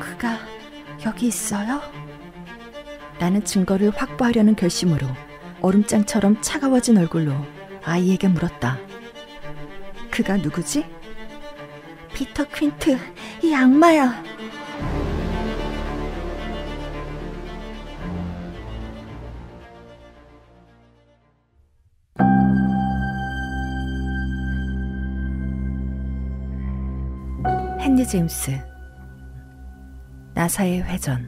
그가 여기 있어요? 라는 증거를 확보하려는 결심으로 얼음장처럼 차가워진 얼굴로 아이에게 물었다. 그가 누구지? 피터 퀸트, 이 악마야. 제임스 나사의 회전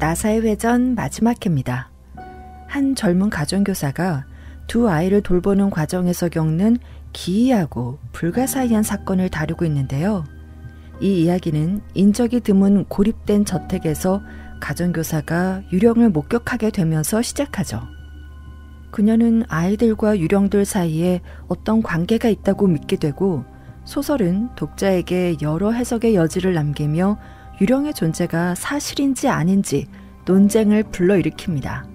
나사의 회전 마지막 회입니다. 한 젊은 가정교사가 두 아이를 돌보는 과정에서 겪는 기이하고 불가사의한 사건을 다루고 있는데요. 이 이야기는 인적이 드문 고립된 저택에서 가정교사가 유령을 목격하게 되면서 시작하죠. 그녀는 아이들과 유령들 사이에 어떤 관계가 있다고 믿게 되고 소설은 독자에게 여러 해석의 여지를 남기며 유령의 존재가 사실인지 아닌지 논쟁을 불러일으킵니다.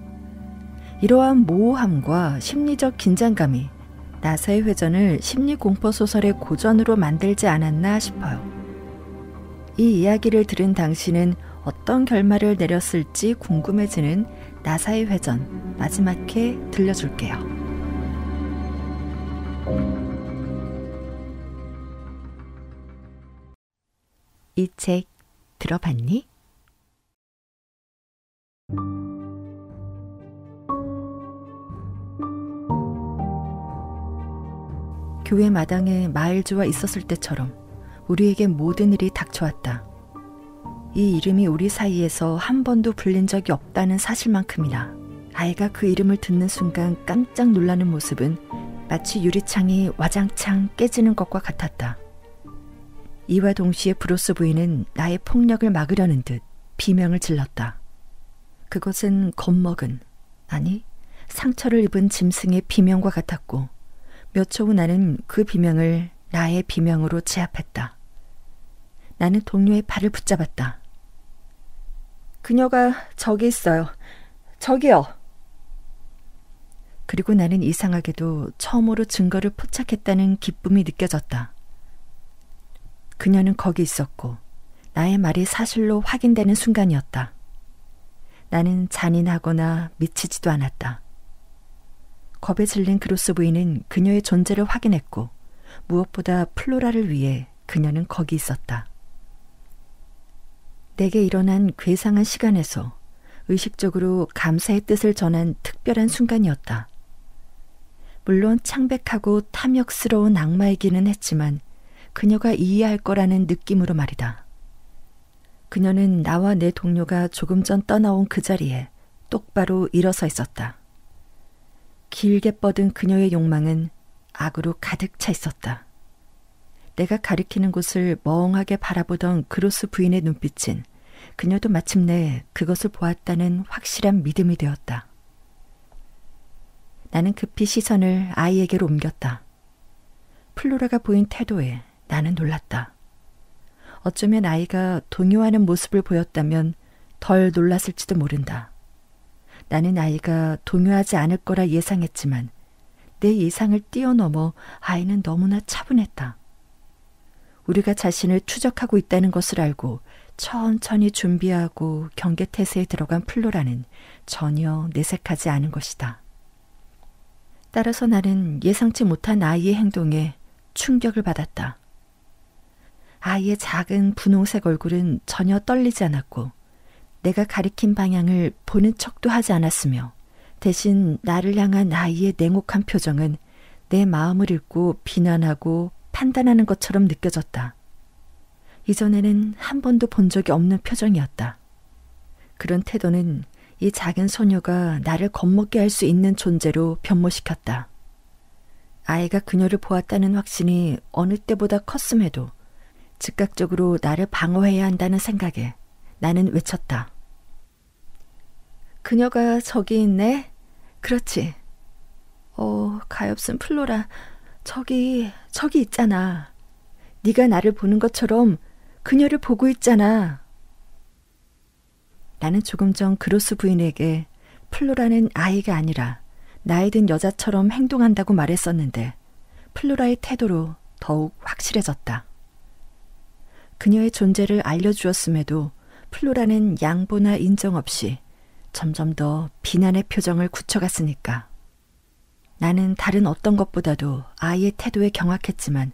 이러한 모호함과 심리적 긴장감이 나사의 회전을 심리공포 소설의 고전으로 만들지 않았나 싶어요. 이 이야기를 들은 당신은 어떤 결말을 내렸을지 궁금해지는 나사의 회전 마지막 에 들려줄게요. 이 책 들어봤니? 교회 마당에 마일즈와 있었을 때처럼 우리에게 모든 일이 닥쳐왔다. 이 이름이 우리 사이에서 한 번도 불린 적이 없다는 사실만큼이나 아이가 그 이름을 듣는 순간 깜짝 놀라는 모습은 마치 유리창이 와장창 깨지는 것과 같았다. 이와 동시에 브로스 부인은 나의 폭력을 막으려는 듯 비명을 질렀다. 그것은 겁먹은, 아니, 상처를 입은 짐승의 비명과 같았고, 몇 초 후 나는 그 비명을 나의 비명으로 제압했다. 나는 동료의 팔을 붙잡았다. 그녀가 저기 있어요. 저기요. 그리고 나는 이상하게도 처음으로 증거를 포착했다는 기쁨이 느껴졌다. 그녀는 거기 있었고, 나의 말이 사실로 확인되는 순간이었다. 나는 잔인하거나 미치지도 않았다. 겁에 질린 그로스 부인은 그녀의 존재를 확인했고, 무엇보다 플로라를 위해 그녀는 거기 있었다. 내게 일어난 괴상한 시간에서 의식적으로 감사의 뜻을 전한 특별한 순간이었다. 물론 창백하고 탐욕스러운 악마이기는 했지만 그녀가 이해할 거라는 느낌으로 말이다. 그녀는 나와 내 동료가 조금 전 떠나온 그 자리에 똑바로 일어서 있었다. 길게 뻗은 그녀의 욕망은 악으로 가득 차 있었다. 내가 가리키는 곳을 멍하게 바라보던 그로스 부인의 눈빛은 그녀도 마침내 그것을 보았다는 확실한 믿음이 되었다. 나는 급히 시선을 아이에게로 옮겼다. 플로라가 보인 태도에 나는 놀랐다. 어쩌면 아이가 동요하는 모습을 보였다면 덜 놀랐을지도 모른다. 나는 아이가 동요하지 않을 거라 예상했지만 내 예상을 뛰어넘어 아이는 너무나 차분했다. 우리가 자신을 추적하고 있다는 것을 알고 천천히 준비하고 경계태세에 들어간 플로라는 전혀 내색하지 않은 것이다. 따라서 나는 예상치 못한 아이의 행동에 충격을 받았다. 아이의 작은 분홍색 얼굴은 전혀 떨리지 않았고, 내가 가리킨 방향을 보는 척도 하지 않았으며, 대신 나를 향한 아이의 냉혹한 표정은 내 마음을 읽고 비난하고 판단하는 것처럼 느껴졌다. 이전에는 한 번도 본 적이 없는 표정이었다. 그런 태도는 이 작은 소녀가 나를 겁먹게 할 수 있는 존재로 변모시켰다. 아이가 그녀를 보았다는 확신이 어느 때보다 컸음에도 즉각적으로 나를 방어해야 한다는 생각에 나는 외쳤다. 그녀가 저기 있네? 그렇지. 어, 가엾은 플로라. 저기, 저기 있잖아. 네가 나를 보는 것처럼 그녀를 보고 있잖아. 나는 조금 전 그로스 부인에게 플로라는 아이가 아니라 나이 든 여자처럼 행동한다고 말했었는데 플로라의 태도로 더욱 확실해졌다. 그녀의 존재를 알려주었음에도 플로라는 양보나 인정 없이 점점 더 비난의 표정을 굳혀갔으니까. 나는 다른 어떤 것보다도 아이의 태도에 경악했지만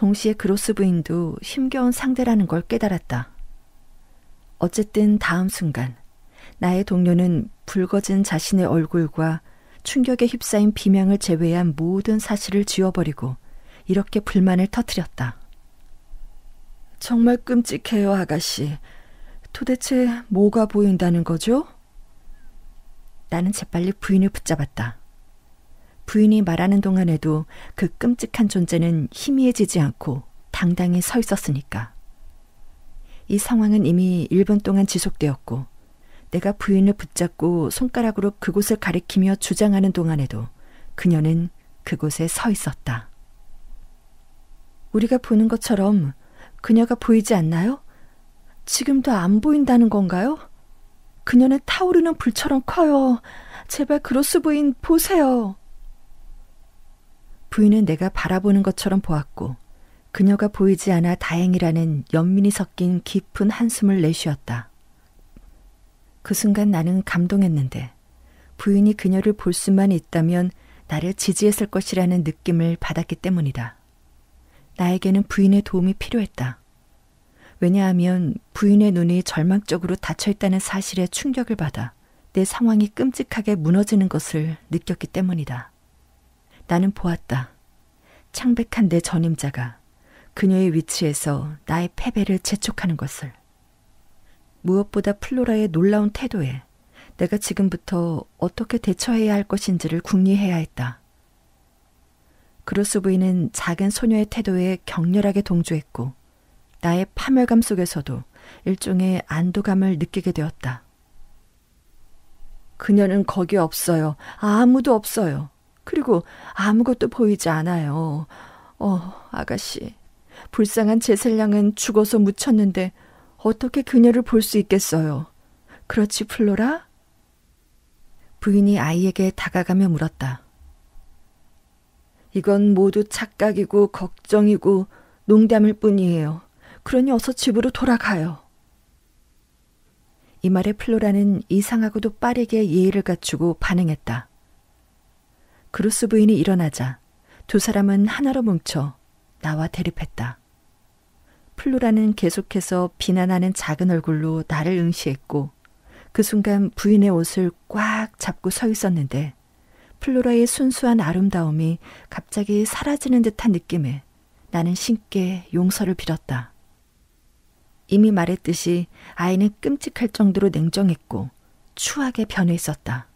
동시에 그로스 부인도 힘겨운 상대라는 걸 깨달았다. 어쨌든 다음 순간 나의 동료는 붉어진 자신의 얼굴과 충격에 휩싸인 비명을 제외한 모든 사실을 지워버리고 이렇게 불만을 터뜨렸다. 정말 끔찍해요, 아가씨. 도대체 뭐가 보인다는 거죠? 나는 재빨리 부인을 붙잡았다. 부인이 말하는 동안에도 그 끔찍한 존재는 희미해지지 않고 당당히 서 있었으니까. 이 상황은 이미 1분 동안 지속되었고 내가 부인을 붙잡고 손가락으로 그곳을 가리키며 주장하는 동안에도 그녀는 그곳에 서 있었다. 우리가 보는 것처럼 그녀가 보이지 않나요? 지금도 안 보인다는 건가요? 그녀는 타오르는 불처럼 커요. 제발 그로스 부인 보세요. 부인은 내가 바라보는 것처럼 보았고 그녀가 보이지 않아 다행이라는 연민이 섞인 깊은 한숨을 내쉬었다. 그 순간 나는 감동했는데 부인이 그녀를 볼 수만 있다면 나를 지지했을 것이라는 느낌을 받았기 때문이다. 나에게는 부인의 도움이 필요했다. 왜냐하면 부인의 눈이 절망적으로 닫혀있다는 사실에 충격을 받아 내 상황이 끔찍하게 무너지는 것을 느꼈기 때문이다. 나는 보았다. 창백한 내 전임자가 그녀의 위치에서 나의 패배를 재촉하는 것을. 무엇보다 플로라의 놀라운 태도에 내가 지금부터 어떻게 대처해야 할 것인지를 궁리해야 했다. 그로스 부인은 작은 소녀의 태도에 격렬하게 동조했고 나의 파멸감 속에서도 일종의 안도감을 느끼게 되었다. 그녀는 거기 없어요. 아무도 없어요. 그리고 아무것도 보이지 않아요. 어, 아가씨. 불쌍한 제살량은 죽어서 묻혔는데 어떻게 그녀를 볼 수 있겠어요. 그렇지, 플로라? 부인이 아이에게 다가가며 물었다. 이건 모두 착각이고 걱정이고 농담일 뿐이에요. 그러니 어서 집으로 돌아가요. 이 말에 플로라는 이상하고도 빠르게 예의를 갖추고 반응했다. 그루스 부인이 일어나자 두 사람은 하나로 뭉쳐 나와 대립했다. 플루라는 계속해서 비난하는 작은 얼굴로 나를 응시했고 그 순간 부인의 옷을 꽉 잡고 서 있었는데 플로라의 순수한 아름다움이 갑자기 사라지는 듯한 느낌에 나는 신께 용서를 빌었다. 이미 말했듯이 아이는 끔찍할 정도로 냉정했고 추하게 변해 있었다.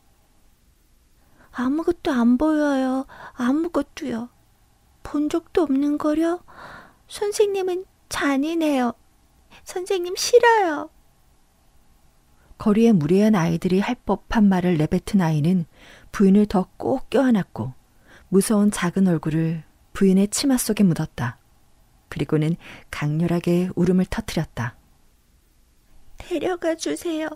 아무것도 안 보여요. 아무것도요. 본 적도 없는 거려? 선생님은 잔인해요. 선생님 싫어요. 거리에 무례한 아이들이 할 법한 말을 내뱉은 아이는 부인을 더 꼭 껴안았고 무서운 작은 얼굴을 부인의 치마 속에 묻었다. 그리고는 강렬하게 울음을 터뜨렸다. 데려가 주세요.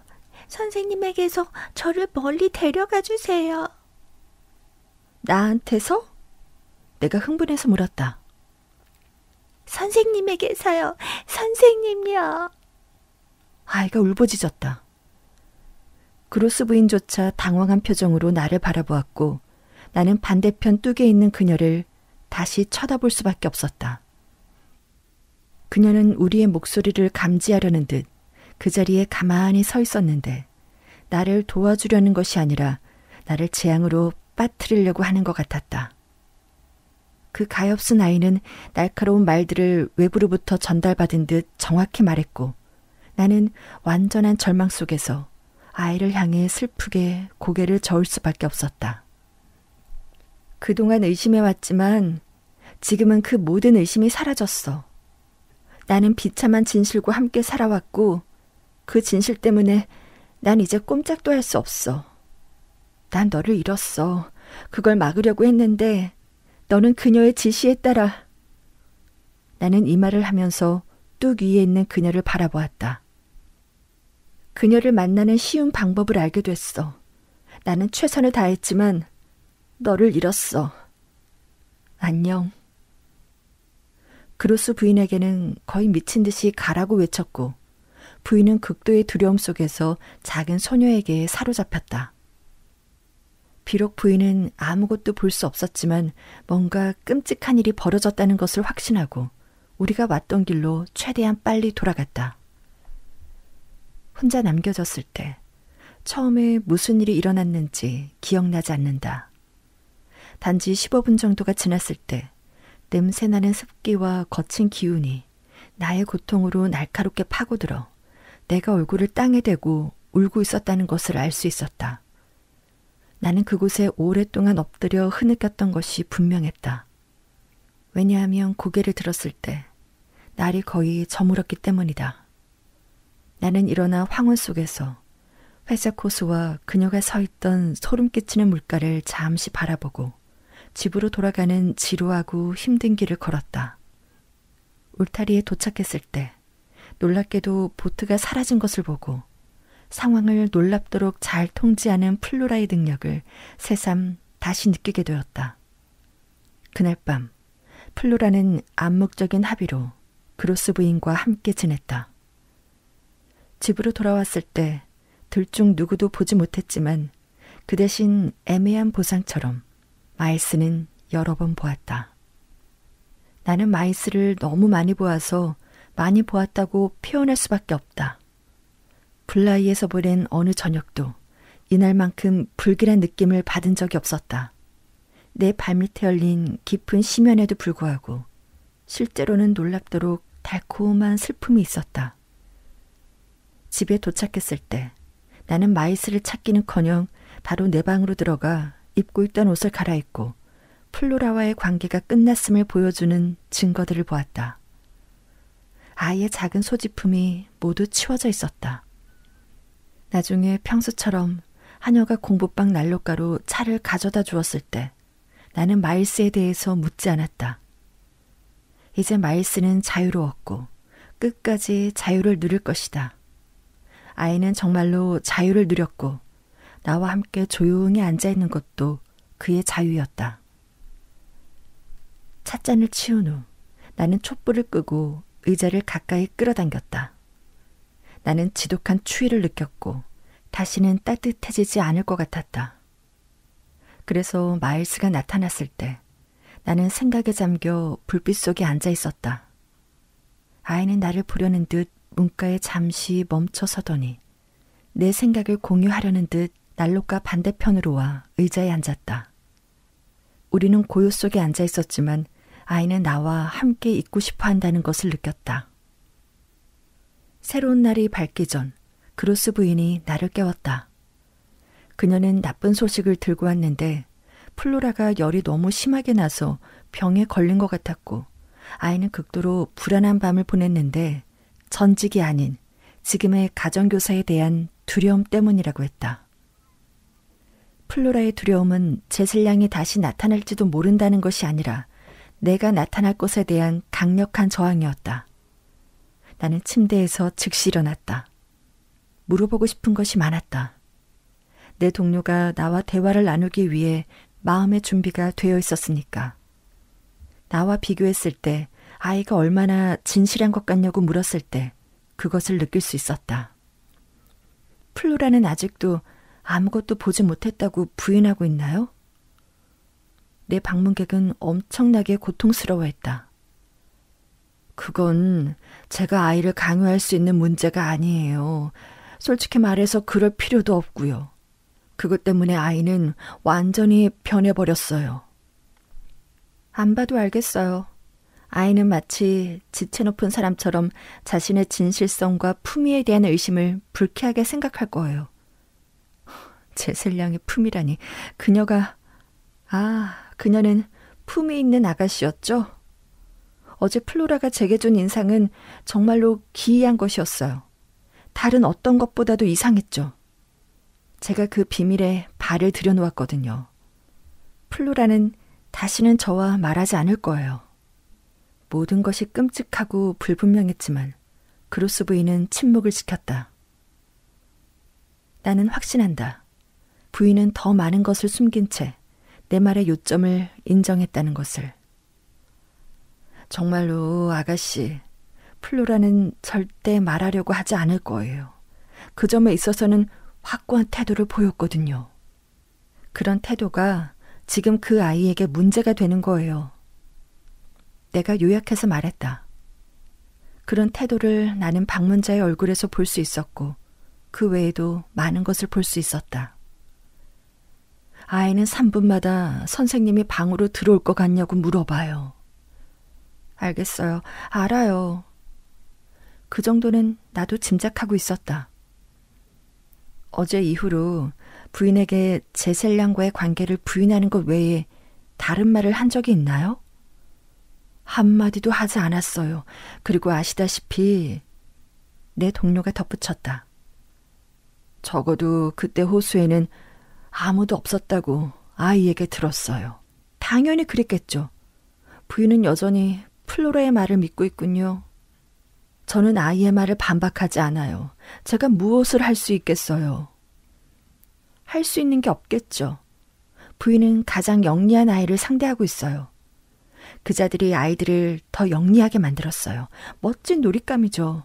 선생님에게서 저를 멀리 데려가 주세요. 나한테서? 내가 흥분해서 물었다. 선생님에게서요. 선생님요. 아이가 울부짖었다. 그로스 부인조차 당황한 표정으로 나를 바라보았고 나는 반대편 뚝에 있는 그녀를 다시 쳐다볼 수밖에 없었다. 그녀는 우리의 목소리를 감지하려는 듯 그 자리에 가만히 서 있었는데 나를 도와주려는 것이 아니라 나를 재앙으로 빠뜨리려고 하는 것 같았다. 그 가엾은 아이는 날카로운 말들을 외부로부터 전달받은 듯 정확히 말했고 나는 완전한 절망 속에서 아이를 향해 슬프게 고개를 저을 수밖에 없었다. 그동안 의심해왔지만 지금은 그 모든 의심이 사라졌어. 나는 비참한 진실과 함께 살아왔고 그 진실 때문에 난 이제 꼼짝도 할 수 없어. 난 너를 잃었어. 그걸 막으려고 했는데 너는 그녀의 지시에 따라. 나는 이 말을 하면서 뚝 위에 있는 그녀를 바라보았다. 그녀를 만나는 쉬운 방법을 알게 됐어. 나는 최선을 다했지만 너를 잃었어. 안녕. 그로스 부인에게는 거의 미친 듯이 가라고 외쳤고 부인은 극도의 두려움 속에서 작은 소녀에게 사로잡혔다. 비록 부인은 아무것도 볼 수 없었지만 뭔가 끔찍한 일이 벌어졌다는 것을 확신하고 우리가 왔던 길로 최대한 빨리 돌아갔다. 혼자 남겨졌을 때 처음에 무슨 일이 일어났는지 기억나지 않는다. 단지 15분 정도가 지났을 때 냄새나는 습기와 거친 기운이 나의 고통으로 날카롭게 파고들어 내가 얼굴을 땅에 대고 울고 있었다는 것을 알 수 있었다. 나는 그곳에 오랫동안 엎드려 흐느꼈던 것이 분명했다. 왜냐하면 고개를 들었을 때 날이 거의 저물었기 때문이다. 나는 일어나 황혼 속에서 회색 호수와 그녀가 서 있던 소름 끼치는 물가를 잠시 바라보고 집으로 돌아가는 지루하고 힘든 길을 걸었다. 울타리에 도착했을 때 놀랍게도 보트가 사라진 것을 보고 상황을 놀랍도록 잘 통제하는 플로라의 능력을 새삼 다시 느끼게 되었다. 그날 밤, 플로라는 암묵적인 합의로 그로스 부인과 함께 지냈다. 집으로 돌아왔을 때 들중 누구도 보지 못했지만 그 대신 애매한 보상처럼 마이스는 여러 번 보았다. 나는 마이스를 너무 많이 보아서 많이 보았다고 표현할 수밖에 없다. 블라이에서 보낸 어느 저녁도 이날만큼 불길한 느낌을 받은 적이 없었다. 내 발밑에 열린 깊은 심연에도 불구하고 실제로는 놀랍도록 달콤한 슬픔이 있었다. 집에 도착했을 때 나는 마이스를 찾기는커녕 바로 내 방으로 들어가 입고 있던 옷을 갈아입고 플로라와의 관계가 끝났음을 보여주는 증거들을 보았다. 아이의 작은 소지품이 모두 치워져 있었다. 나중에 평소처럼 하녀가 공부방 난로가로 차를 가져다 주었을 때 나는 마일스에 대해서 묻지 않았다. 이제 마일스는 자유로웠고 끝까지 자유를 누릴 것이다. 아이는 정말로 자유를 누렸고 나와 함께 조용히 앉아 있는 것도 그의 자유였다. 찻잔을 치운 후 나는 촛불을 끄고 의자를 가까이 끌어당겼다. 나는 지독한 추위를 느꼈고 다시는 따뜻해지지 않을 것 같았다. 그래서 마일스가 나타났을 때 나는 생각에 잠겨 불빛 속에 앉아 있었다. 아이는 나를 보려는 듯 문가에 잠시 멈춰 서더니 내 생각을 공유하려는 듯 난로가 반대편으로 와 의자에 앉았다. 우리는 고요 속에 앉아 있었지만 아이는 나와 함께 있고 싶어 한다는 것을 느꼈다. 새로운 날이 밝기 전 그로스 부인이 나를 깨웠다. 그녀는 나쁜 소식을 들고 왔는데 플로라가 열이 너무 심하게 나서 병에 걸린 것 같았고 아이는 극도로 불안한 밤을 보냈는데 전직이 아닌 지금의 가정교사에 대한 두려움 때문이라고 했다. 플로라의 두려움은 제슬량이 다시 나타날지도 모른다는 것이 아니라 내가 나타날 것에 대한 강력한 저항이었다. 나는 침대에서 즉시 일어났다. 물어보고 싶은 것이 많았다. 내 동료가 나와 대화를 나누기 위해 마음의 준비가 되어 있었으니까. 나와 비교했을 때 아이가 얼마나 진실한 것 같냐고 물었을 때 그것을 느낄 수 있었다. 플로라는 아직도 아무것도 보지 못했다고 부인하고 있나요? 내 방문객은 엄청나게 고통스러워했다. 그건 제가 아이를 강요할 수 있는 문제가 아니에요. 솔직히 말해서 그럴 필요도 없고요. 그것 때문에 아이는 완전히 변해버렸어요. 안 봐도 알겠어요. 아이는 마치 지체 높은 사람처럼 자신의 진실성과 품위에 대한 의심을 불쾌하게 생각할 거예요. 제셀량의 품이라니. 그녀가, 아, 그녀는 품위 있는 아가씨였죠? 어제 플로라가 제게 준 인상은 정말로 기이한 것이었어요. 다른 어떤 것보다도 이상했죠. 제가 그 비밀에 발을 들여놓았거든요. 플로라는 다시는 저와 말하지 않을 거예요. 모든 것이 끔찍하고 불분명했지만 그로스 부인은 침묵을 지켰다. 나는 확신한다. 부인은 더 많은 것을 숨긴 채 내 말의 요점을 인정했다는 것을. 정말로 아가씨, 플로라는 절대 말하려고 하지 않을 거예요. 그 점에 있어서는 확고한 태도를 보였거든요. 그런 태도가 지금 그 아이에게 문제가 되는 거예요. 내가 요약해서 말했다. 그런 태도를 나는 방문자의 얼굴에서 볼 수 있었고, 그 외에도 많은 것을 볼 수 있었다. 아이는 3분마다 선생님이 방으로 들어올 것 같냐고 물어봐요. 알겠어요. 알아요. 그 정도는 나도 짐작하고 있었다. 어제 이후로 부인에게 제셀량과의 관계를 부인하는 것 외에 다른 말을 한 적이 있나요? 한마디도 하지 않았어요. 그리고 아시다시피 내 동료가 덧붙였다. 적어도 그때 호수에는 아무도 없었다고 아이에게 들었어요. 당연히 그랬겠죠. 부인은 여전히 플로라의 말을 믿고 있군요. 저는 아이의 말을 반박하지 않아요. 제가 무엇을 할 수 있겠어요? 할 수 있는 게 없겠죠. 부인은 가장 영리한 아이를 상대하고 있어요. 그자들이 아이들을 더 영리하게 만들었어요. 멋진 놀잇감이죠.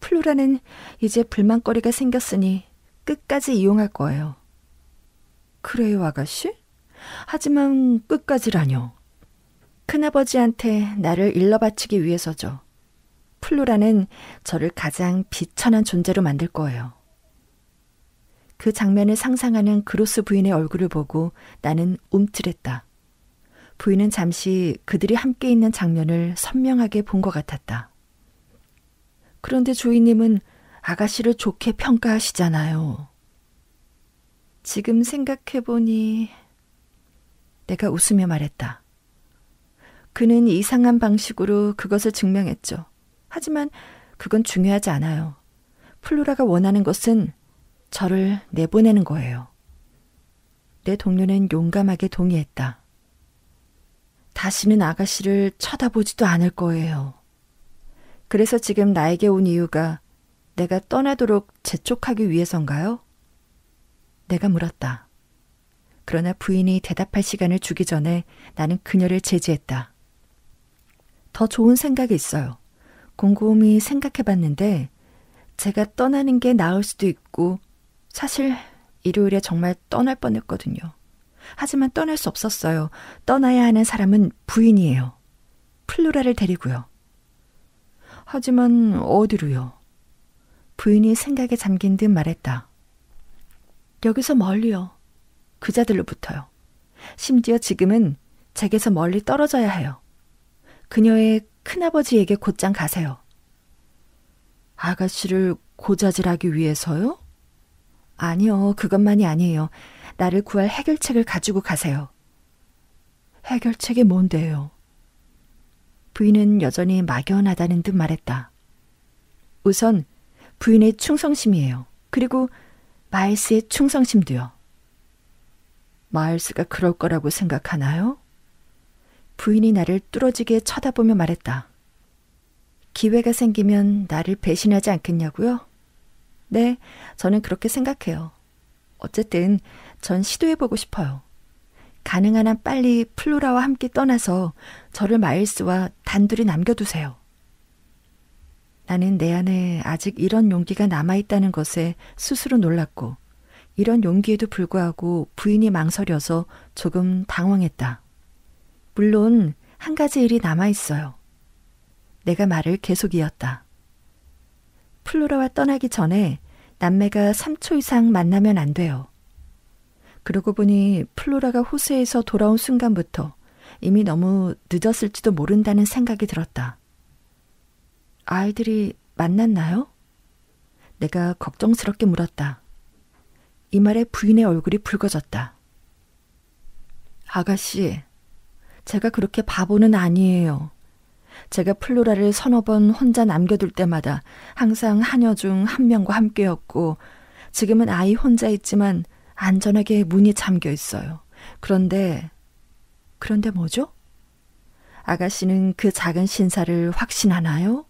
플로라는 이제 불만거리가 생겼으니 끝까지 이용할 거예요. 그래요, 아가씨? 하지만 끝까지라뇨. 큰아버지한테 나를 일러 바치기 위해서죠. 플로라는 저를 가장 비천한 존재로 만들 거예요. 그 장면을 상상하는 그로스 부인의 얼굴을 보고 나는 움찔했다. 부인은 잠시 그들이 함께 있는 장면을 선명하게 본 것 같았다. 그런데 조이님은 아가씨를 좋게 평가하시잖아요. 지금 생각해보니 내가 웃으며 말했다. 그는 이상한 방식으로 그것을 증명했죠. 하지만 그건 중요하지 않아요. 플로라가 원하는 것은 저를 내보내는 거예요. 내 동료는 용감하게 동의했다. 다시는 아가씨를 쳐다보지도 않을 거예요. 그래서 지금 나에게 온 이유가 내가 떠나도록 재촉하기 위해선가요? 내가 물었다. 그러나 부인이 대답할 시간을 주기 전에 나는 그녀를 제지했다. 더 좋은 생각이 있어요. 곰곰이 생각해 봤는데 제가 떠나는 게 나을 수도 있고 사실 일요일에 정말 떠날 뻔했거든요. 하지만 떠날 수 없었어요. 떠나야 하는 사람은 부인이에요. 플로라를 데리고요. 하지만 어디로요? 부인이 생각에 잠긴 듯 말했다. 여기서 멀리요. 그자들로부터요. 심지어 지금은 제게서 멀리 떨어져야 해요. 그녀의 큰아버지에게 곧장 가세요. 아가씨를 고자질하기 위해서요? 아니요, 그것만이 아니에요. 나를 구할 해결책을 가지고 가세요. 해결책이 뭔데요? 부인은 여전히 막연하다는 듯 말했다. 우선 부인의 충성심이에요. 그리고 마일스의 충성심도요. 마일스가 그럴 거라고 생각하나요? 부인이 나를 뚫어지게 쳐다보며 말했다. 기회가 생기면 나를 배신하지 않겠냐고요? 네, 저는 그렇게 생각해요. 어쨌든 전 시도해보고 싶어요. 가능한 한 빨리 플로라와 함께 떠나서 저를 마일스와 단둘이 남겨두세요. 나는 내 안에 아직 이런 용기가 남아있다는 것에 스스로 놀랐고, 이런 용기에도 불구하고 부인이 망설여서 조금 당황했다. 물론 한 가지 일이 남아 있어요. 내가 말을 계속 이었다. 플로라와 떠나기 전에 남매가 3초 이상 만나면 안 돼요. 그러고 보니 플로라가 호수에서 돌아온 순간부터 이미 너무 늦었을지도 모른다는 생각이 들었다. 아이들이 만났나요? 내가 걱정스럽게 물었다. 이 말에 부인의 얼굴이 붉어졌다. 아가씨, 제가 그렇게 바보는 아니에요. 제가 플로라를 서너 번 혼자 남겨둘 때마다 항상 한여 중 한 명과 함께였고 지금은 아이 혼자 있지만 안전하게 문이 잠겨 있어요. 그런데 그런데 뭐죠? 아가씨는 그 작은 신사를 확신하나요?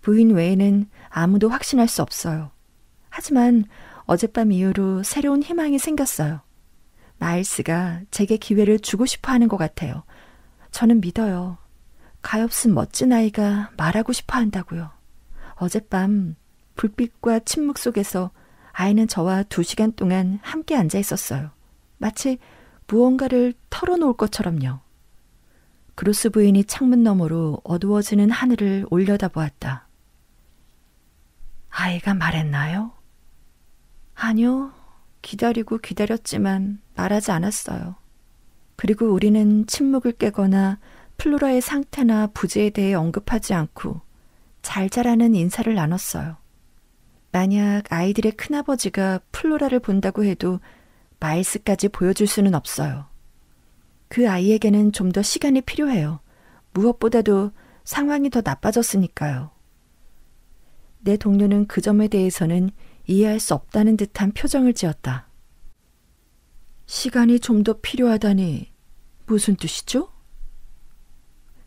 부인 외에는 아무도 확신할 수 없어요. 하지만 어젯밤 이후로 새로운 희망이 생겼어요. 나일스가 제게 기회를 주고 싶어 하는 것 같아요. 저는 믿어요. 가엾은 멋진 아이가 말하고 싶어 한다고요. 어젯밤 불빛과 침묵 속에서 아이는 저와 두 시간 동안 함께 앉아 있었어요. 마치 무언가를 털어놓을 것처럼요. 그루스 부인이 창문 너머로 어두워지는 하늘을 올려다보았다. 아이가 말했나요? 아니요. 기다리고 기다렸지만 말하지 않았어요. 그리고 우리는 침묵을 깨거나 플로라의 상태나 부재에 대해 언급하지 않고 잘 자라는 인사를 나눴어요. 만약 아이들의 큰아버지가 플로라를 본다고 해도 마일스까지 보여줄 수는 없어요. 그 아이에게는 좀 더 시간이 필요해요. 무엇보다도 상황이 더 나빠졌으니까요. 내 동료는 그 점에 대해서는 이해할 수 없다는 듯한 표정을 지었다. 시간이 좀 더 필요하다니 무슨 뜻이죠?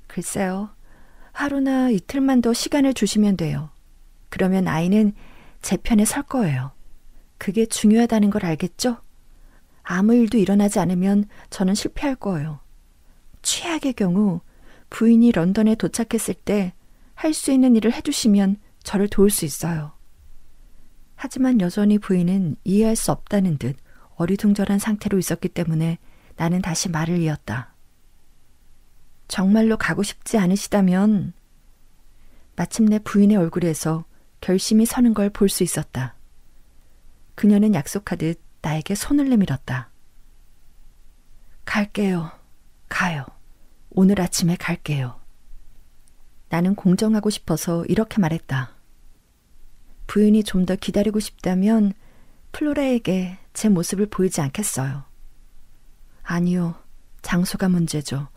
글쎄요. 하루나 이틀만 더 시간을 주시면 돼요. 그러면 아이는 제 편에 설 거예요. 그게 중요하다는 걸 알겠죠? 아무 일도 일어나지 않으면 저는 실패할 거예요. 최악의 경우 부인이 런던에 도착했을 때 할 수 있는 일을 해주시면 저를 도울 수 있어요. 하지만 여전히 부인은 이해할 수 없다는 듯 어리둥절한 상태로 있었기 때문에 나는 다시 말을 이었다. 정말로 가고 싶지 않으시다면 마침내 부인의 얼굴에서 결심이 서는 걸 볼 수 있었다. 그녀는 약속하듯 나에게 손을 내밀었다. 갈게요. 가요. 오늘 아침에 갈게요. 나는 공정하고 싶어서 이렇게 말했다. 부인이 좀 더 기다리고 싶다면 플로라에게 제 모습을 보이지 않겠어요. 아니요. 장소가 문제죠.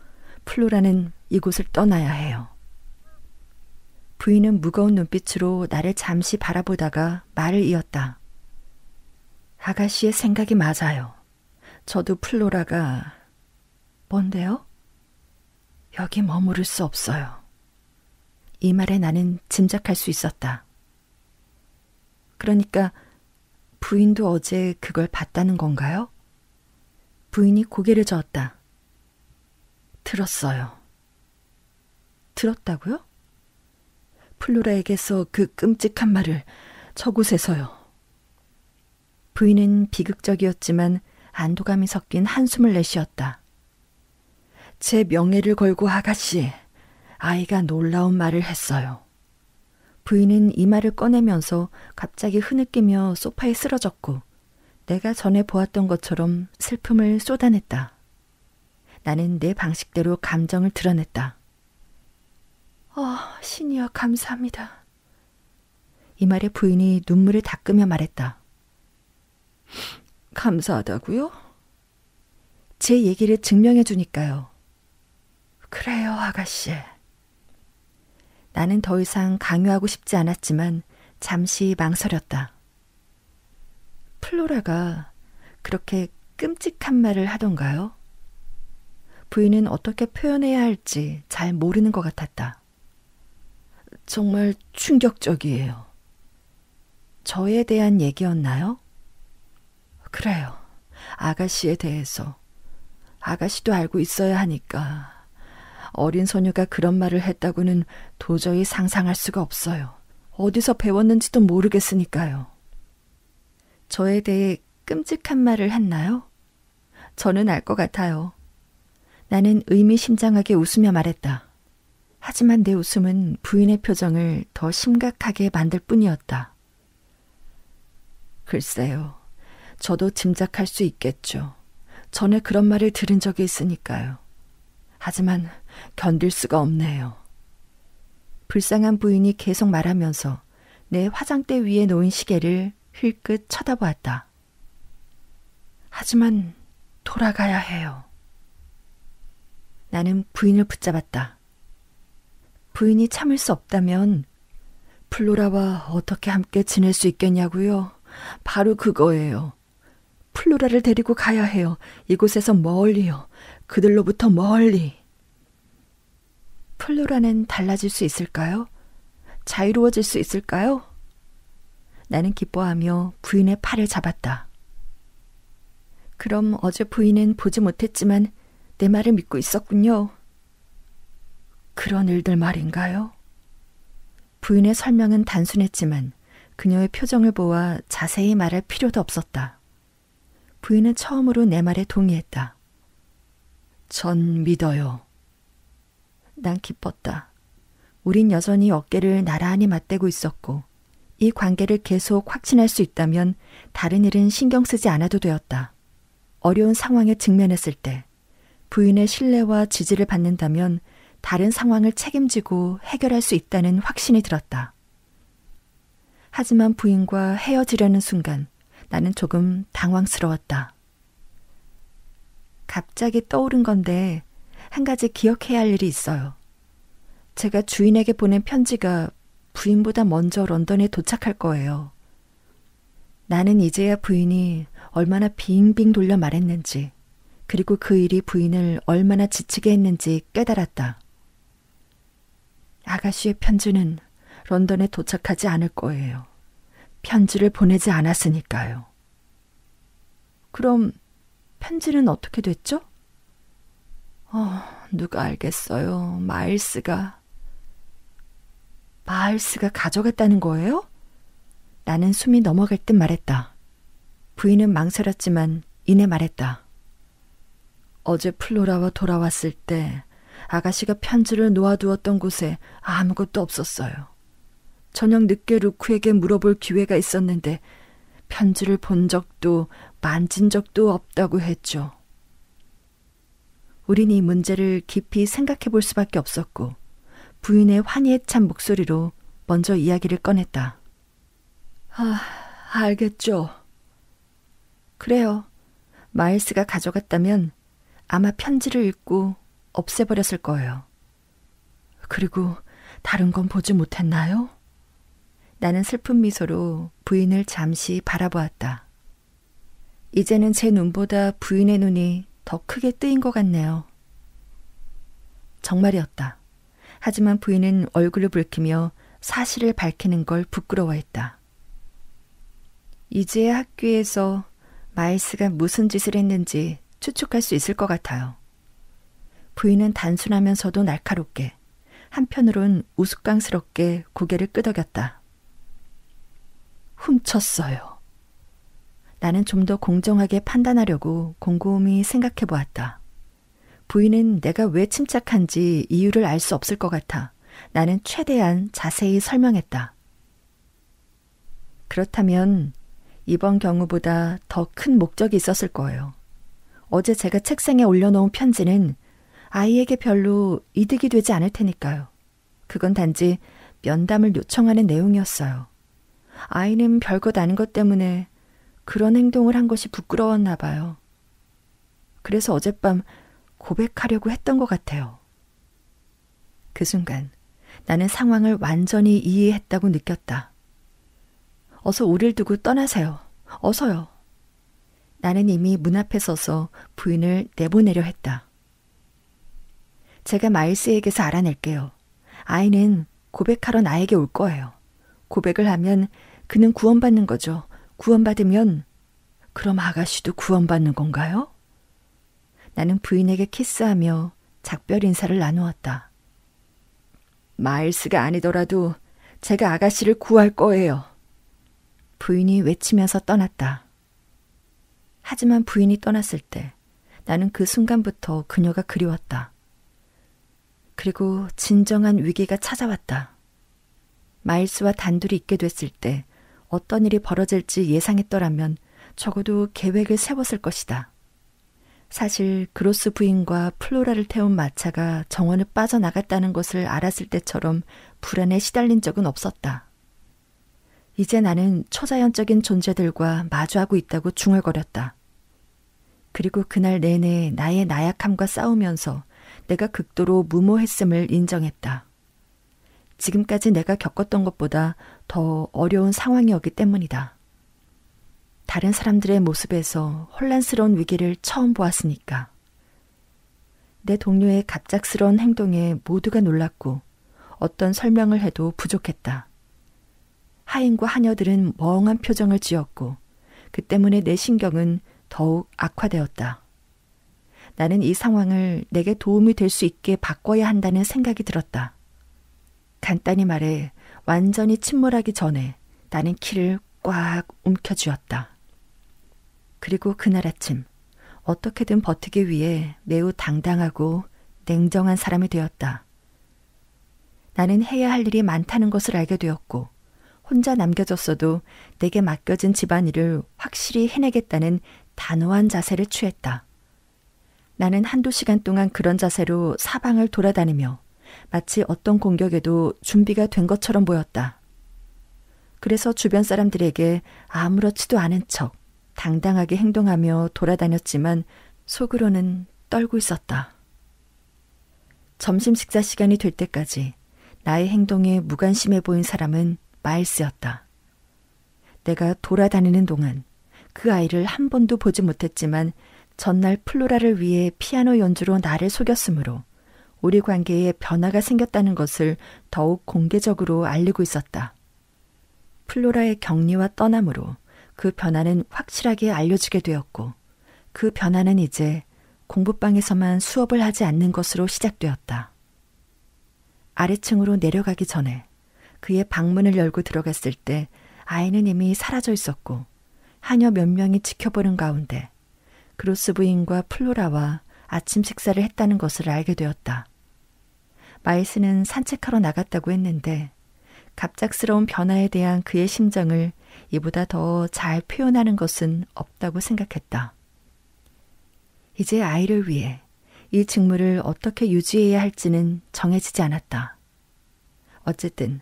플로라는 이곳을 떠나야 해요. 부인은 무거운 눈빛으로 나를 잠시 바라보다가 말을 이었다. 아가씨의 생각이 맞아요. 저도 플로라가 뭔데요? 여기 머무를 수 없어요. 이 말에 나는 짐작할 수 있었다. 그러니까 부인도 어제 그걸 봤다는 건가요? 부인이 고개를 저었다. 들었어요. 들었다고요? 플로라에게서 그 끔찍한 말을 저곳에서요. 부인은 비극적이었지만 안도감이 섞인 한숨을 내쉬었다. 제 명예를 걸고 아가씨, 아이가 놀라운 말을 했어요. 부인은 이마를 꺼내면서 갑자기 흐느끼며 소파에 쓰러졌고 내가 전에 보았던 것처럼 슬픔을 쏟아냈다. 나는 내 방식대로 감정을 드러냈다. 어, 신이여 감사합니다. 이 말에 부인이 눈물을 닦으며 말했다. 감사하다고요? 제 얘기를 증명해 주니까요. 그래요, 아가씨. 나는 더 이상 강요하고 싶지 않았지만 잠시 망설였다. 플로라가 그렇게 끔찍한 말을 하던가요? 부인은 어떻게 표현해야 할지 잘 모르는 것 같았다. 정말 충격적이에요. 저에 대한 얘기였나요? 그래요. 아가씨에 대해서. 아가씨도 알고 있어야 하니까 어린 소녀가 그런 말을 했다고는 도저히 상상할 수가 없어요. 어디서 배웠는지도 모르겠으니까요. 저에 대해 끔찍한 말을 했나요? 저는 알 것 같아요. 나는 의미심장하게 웃으며 말했다. 하지만 내 웃음은 부인의 표정을 더 심각하게 만들 뿐이었다. 글쎄요. 저도 짐작할 수 있겠죠. 전에 그런 말을 들은 적이 있으니까요. 하지만 견딜 수가 없네요. 불쌍한 부인이 계속 말하면서 내 화장대 위에 놓인 시계를 힐끗 쳐다보았다. 하지만 돌아가야 해요. 나는 부인을 붙잡았다. 부인이 참을 수 없다면 플로라와 어떻게 함께 지낼 수 있겠냐고요? 바로 그거예요. 플로라를 데리고 가야 해요. 이곳에서 멀리요. 그들로부터 멀리. 플로라는 달라질 수 있을까요? 자유로워질 수 있을까요? 나는 기뻐하며 부인의 팔을 잡았다. 그럼 어제 부인은 보지 못했지만 내 말을 믿고 있었군요. 그런 일들 말인가요? 부인의 설명은 단순했지만 그녀의 표정을 보아 자세히 말할 필요도 없었다. 부인은 처음으로 내 말에 동의했다. 전 믿어요. 난 기뻤다. 우린 여전히 어깨를 나란히 맞대고 있었고, 이 관계를 계속 확신할 수 있다면 다른 일은 신경 쓰지 않아도 되었다. 어려운 상황에 직면했을 때, 부인의 신뢰와 지지를 받는다면 다른 상황을 책임지고 해결할 수 있다는 확신이 들었다. 하지만 부인과 헤어지려는 순간 나는 조금 당황스러웠다. 갑자기 떠오른 건데 한 가지 기억해야 할 일이 있어요. 제가 주인에게 보낸 편지가 부인보다 먼저 런던에 도착할 거예요. 나는 이제야 부인이 얼마나 빙빙 돌려 말했는지, 그리고 그 일이 부인을 얼마나 지치게 했는지 깨달았다. 아가씨의 편지는 런던에 도착하지 않을 거예요. 편지를 보내지 않았으니까요. 그럼 편지는 어떻게 됐죠? 어, 누가 알겠어요. 마일스가. 마일스가 가져갔다는 거예요? 나는 숨이 넘어갈 듯 말했다. 부인은 망설였지만 이내 말했다. 어제 플로라와 돌아왔을 때 아가씨가 편지를 놓아두었던 곳에 아무것도 없었어요. 저녁 늦게 루크에게 물어볼 기회가 있었는데 편지를 본 적도 만진 적도 없다고 했죠. 우린 이 문제를 깊이 생각해 볼 수밖에 없었고 부인의 환희에 찬 목소리로 먼저 이야기를 꺼냈다. 아, 알겠죠. 그래요. 마일스가 가져갔다면 아마 편지를 읽고 없애버렸을 거예요. 그리고 다른 건 보지 못했나요? 나는 슬픈 미소로 부인을 잠시 바라보았다. 이제는 제 눈보다 부인의 눈이 더 크게 뜨인 것 같네요. 정말이었다. 하지만 부인은 얼굴을 붉히며 사실을 밝히는 걸 부끄러워했다. 이제 학교에서 마이스가 무슨 짓을 했는지 추측할 수 있을 것 같아요. 부인은 단순하면서도 날카롭게, 한편으론 우스꽝스럽게 고개를 끄덕였다. 훔쳤어요. 나는 좀 더 공정하게 판단하려고 곰곰이 생각해 보았다. 부인은 내가 왜 침착한지 이유를 알 수 없을 것 같아 나는 최대한 자세히 설명했다. 그렇다면 이번 경우보다 더 큰 목적이 있었을 거예요. 어제 제가 책상에 올려놓은 편지는 아이에게 별로 이득이 되지 않을 테니까요. 그건 단지 면담을 요청하는 내용이었어요. 아이는 별것 아닌 것 때문에 그런 행동을 한 것이 부끄러웠나 봐요. 그래서 어젯밤 고백하려고 했던 것 같아요. 그 순간 나는 상황을 완전히 이해했다고 느꼈다. 어서 우릴 두고 떠나세요. 어서요. 나는 이미 문 앞에 서서 부인을 내보내려 했다. 제가 마일스에게서 알아낼게요. 아이는 고백하러 나에게 올 거예요. 고백을 하면 그는 구원받는 거죠. 구원받으면 그럼 아가씨도 구원받는 건가요? 나는 부인에게 키스하며 작별 인사를 나누었다. 마일스가 아니더라도 제가 아가씨를 구할 거예요. 부인이 외치면서 떠났다. 하지만 부인이 떠났을 때 나는 그 순간부터 그녀가 그리웠다. 그리고 진정한 위기가 찾아왔다. 마일스와 단둘이 있게 됐을 때 어떤 일이 벌어질지 예상했더라면 적어도 계획을 세웠을 것이다. 사실 그로스 부인과 플로라를 태운 마차가 정원을 빠져나갔다는 것을 알았을 때처럼 불안에 시달린 적은 없었다. 이제 나는 초자연적인 존재들과 마주하고 있다고 중얼거렸다. 그리고 그날 내내 나의 나약함과 싸우면서 내가 극도로 무모했음을 인정했다. 지금까지 내가 겪었던 것보다 더 어려운 상황이었기 때문이다. 다른 사람들의 모습에서 혼란스러운 위기를 처음 보았으니까. 내 동료의 갑작스러운 행동에 모두가 놀랐고 어떤 설명을 해도 부족했다. 하인과 하녀들은 멍한 표정을 지었고 그 때문에 내 신경은 더욱 악화되었다. 나는 이 상황을 내게 도움이 될 수 있게 바꿔야 한다는 생각이 들었다. 간단히 말해 완전히 침몰하기 전에 나는 키를 꽉 움켜쥐었다. 그리고 그날 아침 어떻게든 버티기 위해 매우 당당하고 냉정한 사람이 되었다. 나는 해야 할 일이 많다는 것을 알게 되었고 혼자 남겨졌어도 내게 맡겨진 집안일을 확실히 해내겠다는 단호한 자세를 취했다. 나는 한두 시간 동안 그런 자세로 사방을 돌아다니며 마치 어떤 공격에도 준비가 된 것처럼 보였다. 그래서 주변 사람들에게 아무렇지도 않은 척 당당하게 행동하며 돌아다녔지만 속으로는 떨고 있었다. 점심 식사 시간이 될 때까지 나의 행동에 무관심해 보인 사람은 마일스였다. 내가 돌아다니는 동안 그 아이를 한 번도 보지 못했지만 전날 플로라를 위해 피아노 연주로 나를 속였으므로 우리 관계에 변화가 생겼다는 것을 더욱 공개적으로 알리고 있었다. 플로라의 격리와 떠남으로 그 변화는 확실하게 알려지게 되었고 그 변화는 이제 공부방에서만 수업을 하지 않는 것으로 시작되었다. 아래층으로 내려가기 전에 그의 방문을 열고 들어갔을 때 아이는 이미 사라져 있었고 하녀 몇 명이 지켜보는 가운데 그로스 부인과 플로라와 아침 식사를 했다는 것을 알게 되었다. 마이스는 산책하러 나갔다고 했는데 갑작스러운 변화에 대한 그의 심정을 이보다 더 잘 표현하는 것은 없다고 생각했다. 이제 아이를 위해 이 직무를 어떻게 유지해야 할지는 정해지지 않았다. 어쨌든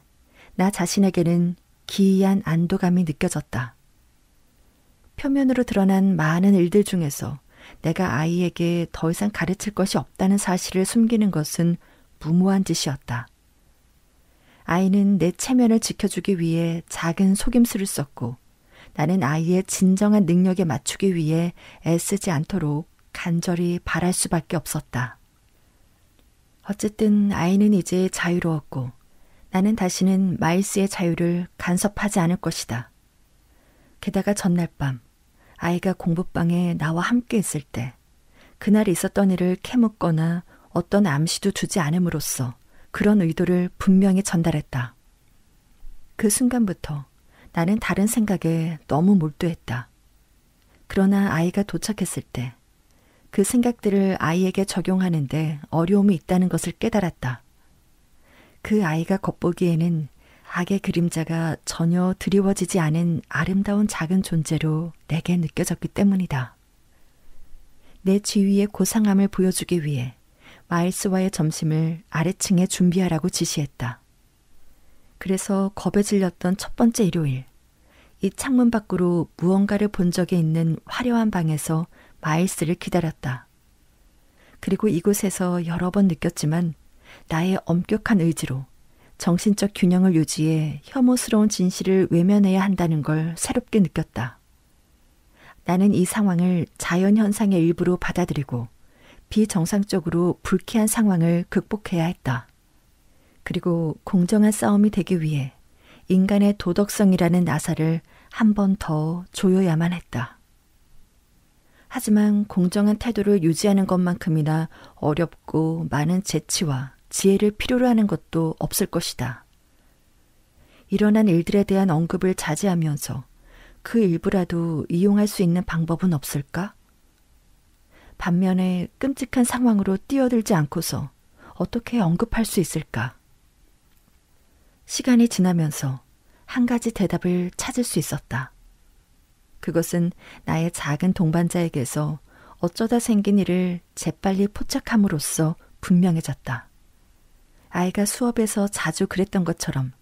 나 자신에게는 기이한 안도감이 느껴졌다. 표면으로 드러난 많은 일들 중에서 내가 아이에게 더 이상 가르칠 것이 없다는 사실을 숨기는 것은 무모한 짓이었다. 아이는 내 체면을 지켜주기 위해 작은 속임수를 썼고 나는 아이의 진정한 능력에 맞추기 위해 애쓰지 않도록 간절히 바랄 수밖에 없었다. 어쨌든 아이는 이제 자유로웠고 나는 다시는 마일스의 자유를 간섭하지 않을 것이다. 게다가 전날 밤 아이가 공부방에 나와 함께 있을 때 그날 있었던 일을 캐묻거나 어떤 암시도 주지 않음으로써 그런 의도를 분명히 전달했다. 그 순간부터 나는 다른 생각에 너무 몰두했다. 그러나 아이가 도착했을 때 그 생각들을 아이에게 적용하는데 어려움이 있다는 것을 깨달았다. 그 아이가 겉보기에는 악의 그림자가 전혀 드리워지지 않은 아름다운 작은 존재로 내게 느껴졌기 때문이다. 내 지위의 고상함을 보여주기 위해 마일스와의 점심을 아래층에 준비하라고 지시했다. 그래서 겁에 질렸던 첫 번째 일요일, 이 창문 밖으로 무언가를 본 적이 있는 화려한 방에서 마일스를 기다렸다. 그리고 이곳에서 여러 번 느꼈지만 나의 엄격한 의지로 정신적 균형을 유지해 혐오스러운 진실을 외면해야 한다는 걸 새롭게 느꼈다. 나는 이 상황을 자연현상의 일부로 받아들이고 비정상적으로 불쾌한 상황을 극복해야 했다. 그리고 공정한 싸움이 되기 위해 인간의 도덕성이라는 나사를 한 번 더 조여야만 했다. 하지만 공정한 태도를 유지하는 것만큼이나 어렵고 많은 재치와 지혜를 필요로 하는 것도 없을 것이다. 일어난 일들에 대한 언급을 자제하면서 그 일부라도 이용할 수 있는 방법은 없을까? 반면에 끔찍한 상황으로 뛰어들지 않고서 어떻게 언급할 수 있을까? 시간이 지나면서 한 가지 대답을 찾을 수 있었다. 그것은 나의 작은 동반자에게서 어쩌다 생긴 일을 재빨리 포착함으로써 분명해졌다. 아이가 수업에서 자주 그랬던 것처럼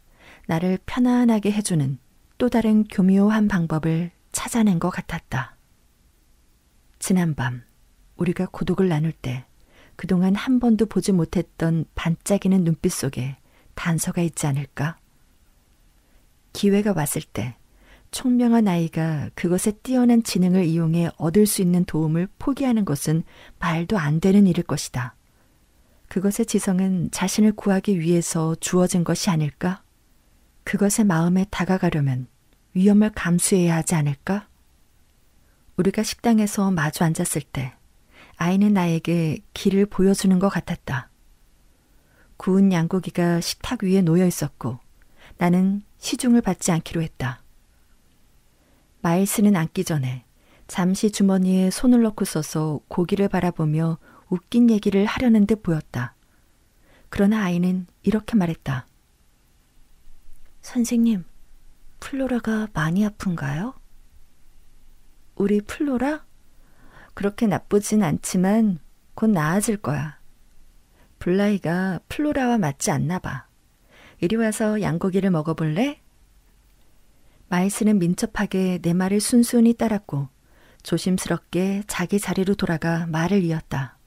나를 편안하게 해주는 또 다른 교묘한 방법을 찾아낸 것 같았다. 지난 밤, 우리가 고독을 나눌 때 그동안 한 번도 보지 못했던 반짝이는 눈빛 속에 단서가 있지 않을까? 기회가 왔을 때 총명한 아이가 그것의 뛰어난 지능을 이용해 얻을 수 있는 도움을 포기하는 것은 말도 안 되는 일일 것이다. 그것의 지성은 자신을 구하기 위해서 주어진 것이 아닐까? 그것의 마음에 다가가려면 위험을 감수해야 하지 않을까? 우리가 식당에서 마주 앉았을 때 아이는 나에게 길을 보여주는 것 같았다. 구운 양고기가 식탁 위에 놓여 있었고 나는 시중을 받지 않기로 했다. 마일스는 앉기 전에 잠시 주머니에 손을 넣고 써서 고기를 바라보며 웃긴 얘기를 하려는 듯 보였다. 그러나 아이는 이렇게 말했다. 선생님, 플로라가 많이 아픈가요? 우리 플로라? 그렇게 나쁘진 않지만 곧 나아질 거야. 블라이가 플로라와 맞지 않나 봐. 이리 와서 양고기를 먹어볼래? 마이스는 민첩하게 내 말을 순순히 따랐고 조심스럽게 자기 자리로 돌아가 말을 이었다.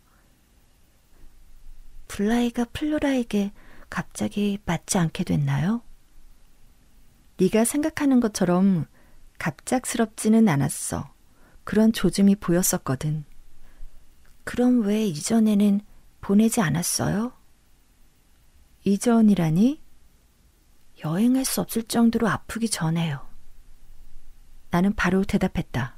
블라이가 플로라에게 갑자기 맞지 않게 됐나요? 네가 생각하는 것처럼 갑작스럽지는 않았어. 그런 조짐이 보였었거든. 그럼 왜 이전에는 보내지 않았어요? 이전이라니? 여행할 수 없을 정도로 아프기 전에요. 나는 바로 대답했다.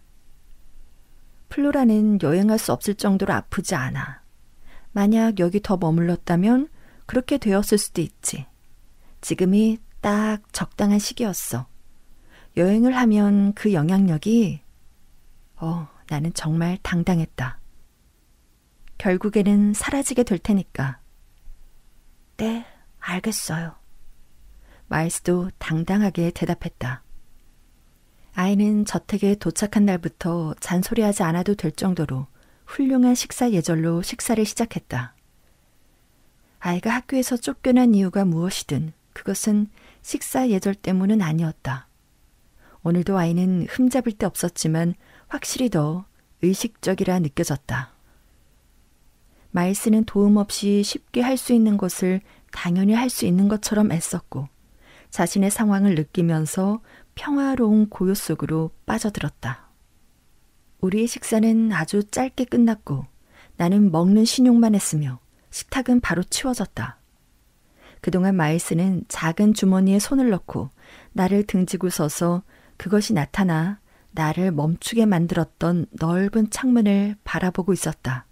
플로라는 여행할 수 없을 정도로 아프지 않아. 만약 여기 더 머물렀다면 그렇게 되었을 수도 있지. 지금이 딱 적당한 시기였어. 여행을 하면 그 영향력이 어, 나는 정말 당당했다. 결국에는 사라지게 될 테니까. 네, 알겠어요. 마일스도 당당하게 대답했다. 아이는 저택에 도착한 날부터 잔소리하지 않아도 될 정도로 훌륭한 식사 예절로 식사를 시작했다. 아이가 학교에서 쫓겨난 이유가 무엇이든 그것은 식사 예절 때문은 아니었다. 오늘도 아이는 흠잡을 데 없었지만 확실히 더 의식적이라 느껴졌다. 마일스는 도움 없이 쉽게 할 수 있는 것을 당연히 할 수 있는 것처럼 애썼고 자신의 상황을 느끼면서 평화로운 고요 속으로 빠져들었다. 우리의 식사는 아주 짧게 끝났고 나는 먹는 신용만 했으며 식탁은 바로 치워졌다. 그동안 마일스는 작은 주머니에 손을 넣고 나를 등지고 서서 그것이 나타나 나를 멈추게 만들었던 넓은 창문을 바라보고 있었다.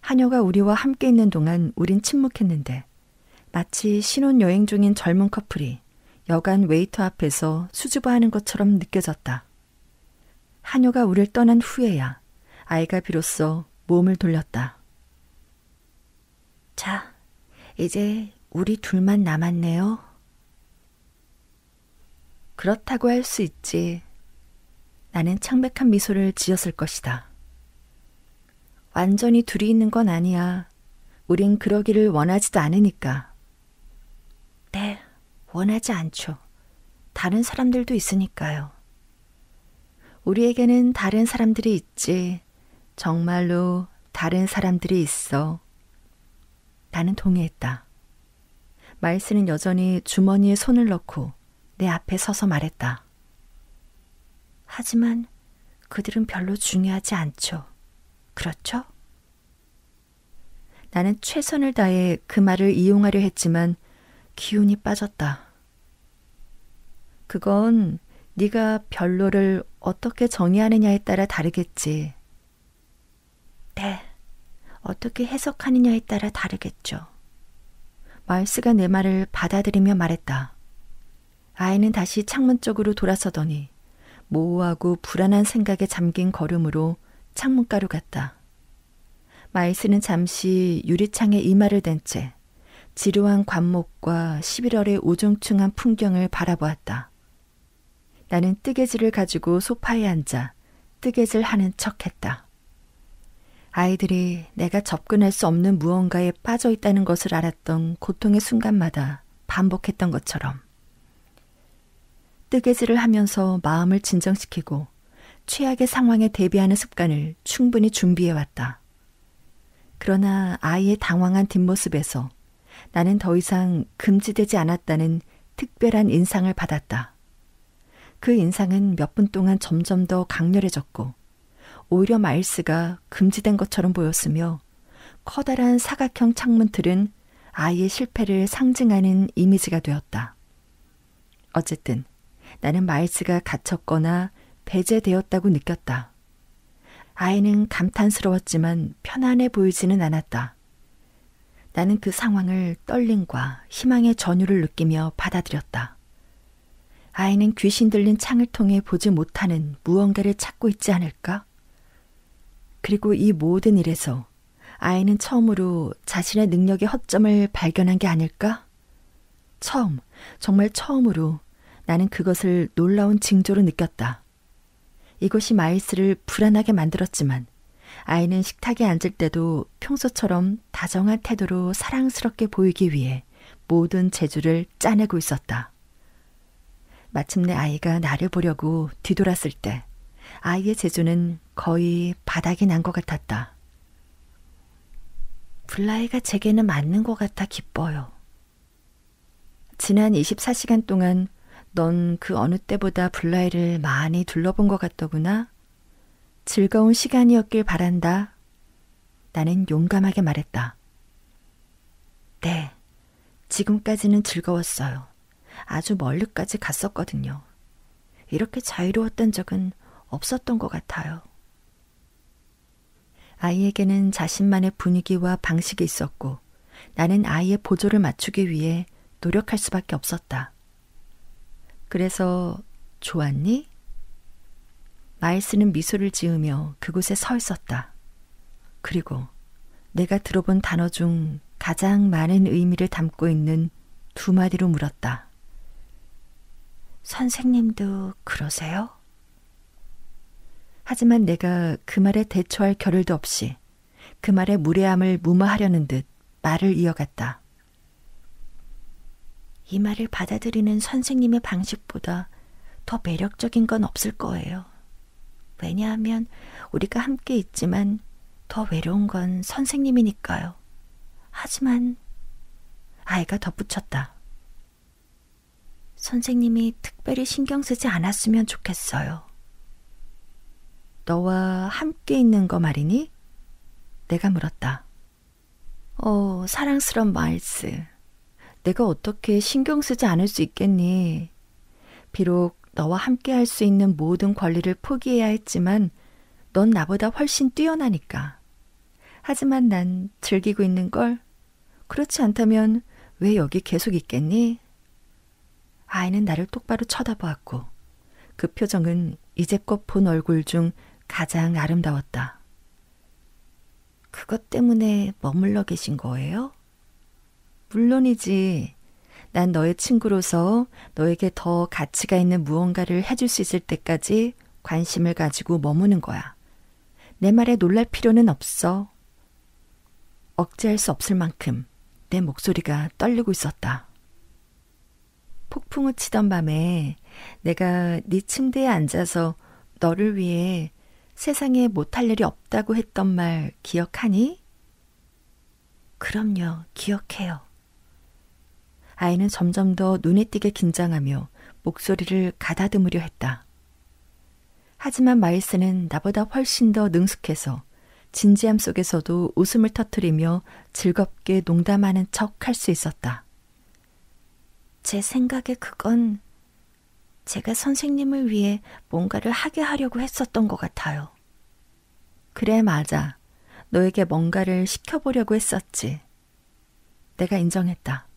하녀가 우리와 함께 있는 동안 우린 침묵했는데 마치 신혼여행 중인 젊은 커플이 여간 웨이터 앞에서 수줍어하는 것처럼 느껴졌다. 하녀가 우릴 떠난 후에야 아이가 비로소 몸을 돌렸다. 자, 이제 우리 둘만 남았네요. 그렇다고 할 수 있지. 나는 창백한 미소를 지었을 것이다. 완전히 둘이 있는 건 아니야. 우린 그러기를 원하지도 않으니까. 네, 원하지 않죠. 다른 사람들도 있으니까요. 우리에게는 다른 사람들이 있지. 정말로 다른 사람들이 있어. 나는 동의했다. 말스는 여전히 주머니에 손을 넣고 내 앞에 서서 말했다. 하지만 그들은 별로 중요하지 않죠. 그렇죠? 나는 최선을 다해 그 말을 이용하려 했지만 기운이 빠졌다. 그건 네가 별로를 어떻게 정의하느냐에 따라 다르겠지. 네. 어떻게 해석하느냐에 따라 다르겠죠. 마일스가 내 말을 받아들이며 말했다. 아이는 다시 창문 쪽으로 돌아서더니 모호하고 불안한 생각에 잠긴 걸음으로 창문가로 갔다. 마이스는 잠시 유리창에 이마를 댄 채 지루한 관목과 11월의 오중충한 풍경을 바라보았다. 나는 뜨개질을 가지고 소파에 앉아 뜨개질 하는 척 했다. 아이들이 내가 접근할 수 없는 무언가에 빠져 있다는 것을 알았던 고통의 순간마다 반복했던 것처럼 뜨개질을 하면서 마음을 진정시키고 최악의 상황에 대비하는 습관을 충분히 준비해왔다. 그러나 아이의 당황한 뒷모습에서 나는 더 이상 금지되지 않았다는 특별한 인상을 받았다. 그 인상은 몇 분 동안 점점 더 강렬해졌고, 오히려 마일스가 금지된 것처럼 보였으며, 커다란 사각형 창문틀은 아이의 실패를 상징하는 이미지가 되었다. 어쨌든, 나는 마일스가 갇혔거나 배제되었다고 느꼈다. 아이는 감탄스러웠지만 편안해 보이지는 않았다. 나는 그 상황을 떨림과 희망의 전율을 느끼며 받아들였다. 아이는 귀신 들린 창을 통해 보지 못하는 무언가를 찾고 있지 않을까? 그리고 이 모든 일에서 아이는 처음으로 자신의 능력의 허점을 발견한 게 아닐까? 처음, 정말 처음으로 나는 그것을 놀라운 징조로 느꼈다. 이것이 마이스를 불안하게 만들었지만 아이는 식탁에 앉을 때도 평소처럼 다정한 태도로 사랑스럽게 보이기 위해 모든 재주를 짜내고 있었다. 마침내 아이가 나를 보려고 뒤돌았을 때 아이의 재주는 거의 바닥이 난 것 같았다. 블라이가 제게는 맞는 것 같아 기뻐요. 지난 24시간 동안 넌그 어느 때보다 블라이를 많이 둘러본 것 같더구나. 즐거운 시간이었길 바란다. 나는 용감하게 말했다. 네, 지금까지는 즐거웠어요. 아주 멀리까지 갔었거든요. 이렇게 자유로웠던 적은 없었던 것 같아요. 아이에게는 자신만의 분위기와 방식이 있었고 나는 아이의 보조를 맞추기 위해 노력할 수밖에 없었다. 그래서 좋았니? 마일스는 미소를 지으며 그곳에 서 있었다. 그리고 내가 들어본 단어 중 가장 많은 의미를 담고 있는 두 마디로 물었다. 선생님도 그러세요? 하지만 내가 그 말에 대처할 겨를도 없이 그 말의 무례함을 무마하려는 듯 말을 이어갔다. 이 말을 받아들이는 선생님의 방식보다 더 매력적인 건 없을 거예요. 왜냐하면 우리가 함께 있지만 더 외로운 건 선생님이니까요. 하지만 아이가 덧붙였다. 선생님이 특별히 신경 쓰지 않았으면 좋겠어요. 너와 함께 있는 거 말이니? 내가 물었다. 오, 어, 사랑스런 마일스. 내가 어떻게 신경 쓰지 않을 수 있겠니? 비록 너와 함께 할 수 있는 모든 권리를 포기해야 했지만 넌 나보다 훨씬 뛰어나니까. 하지만 난 즐기고 있는 걸. 그렇지 않다면 왜 여기 계속 있겠니? 아이는 나를 똑바로 쳐다보았고 그 표정은 이제껏 본 얼굴 중 가장 아름다웠다. 그것 때문에 머물러 계신 거예요? 물론이지. 난 너의 친구로서 너에게 더 가치가 있는 무언가를 해줄 수 있을 때까지 관심을 가지고 머무는 거야. 내 말에 놀랄 필요는 없어. 억제할 수 없을 만큼 내 목소리가 떨리고 있었다. 폭풍우 치던 밤에 내가 네 침대에 앉아서 너를 위해 세상에 못할 일이 없다고 했던 말 기억하니? 그럼요, 기억해요. 아이는 점점 더 눈에 띄게 긴장하며 목소리를 가다듬으려 했다. 하지만 마일스는 나보다 훨씬 더 능숙해서 진지함 속에서도 웃음을 터뜨리며 즐겁게 농담하는 척 할 수 있었다. 제 생각에 그건 제가 선생님을 위해 뭔가를 하게 하려고 했었던 것 같아요. 그래, 맞아. 너에게 뭔가를 시켜보려고 했었지. 내가 인정했다.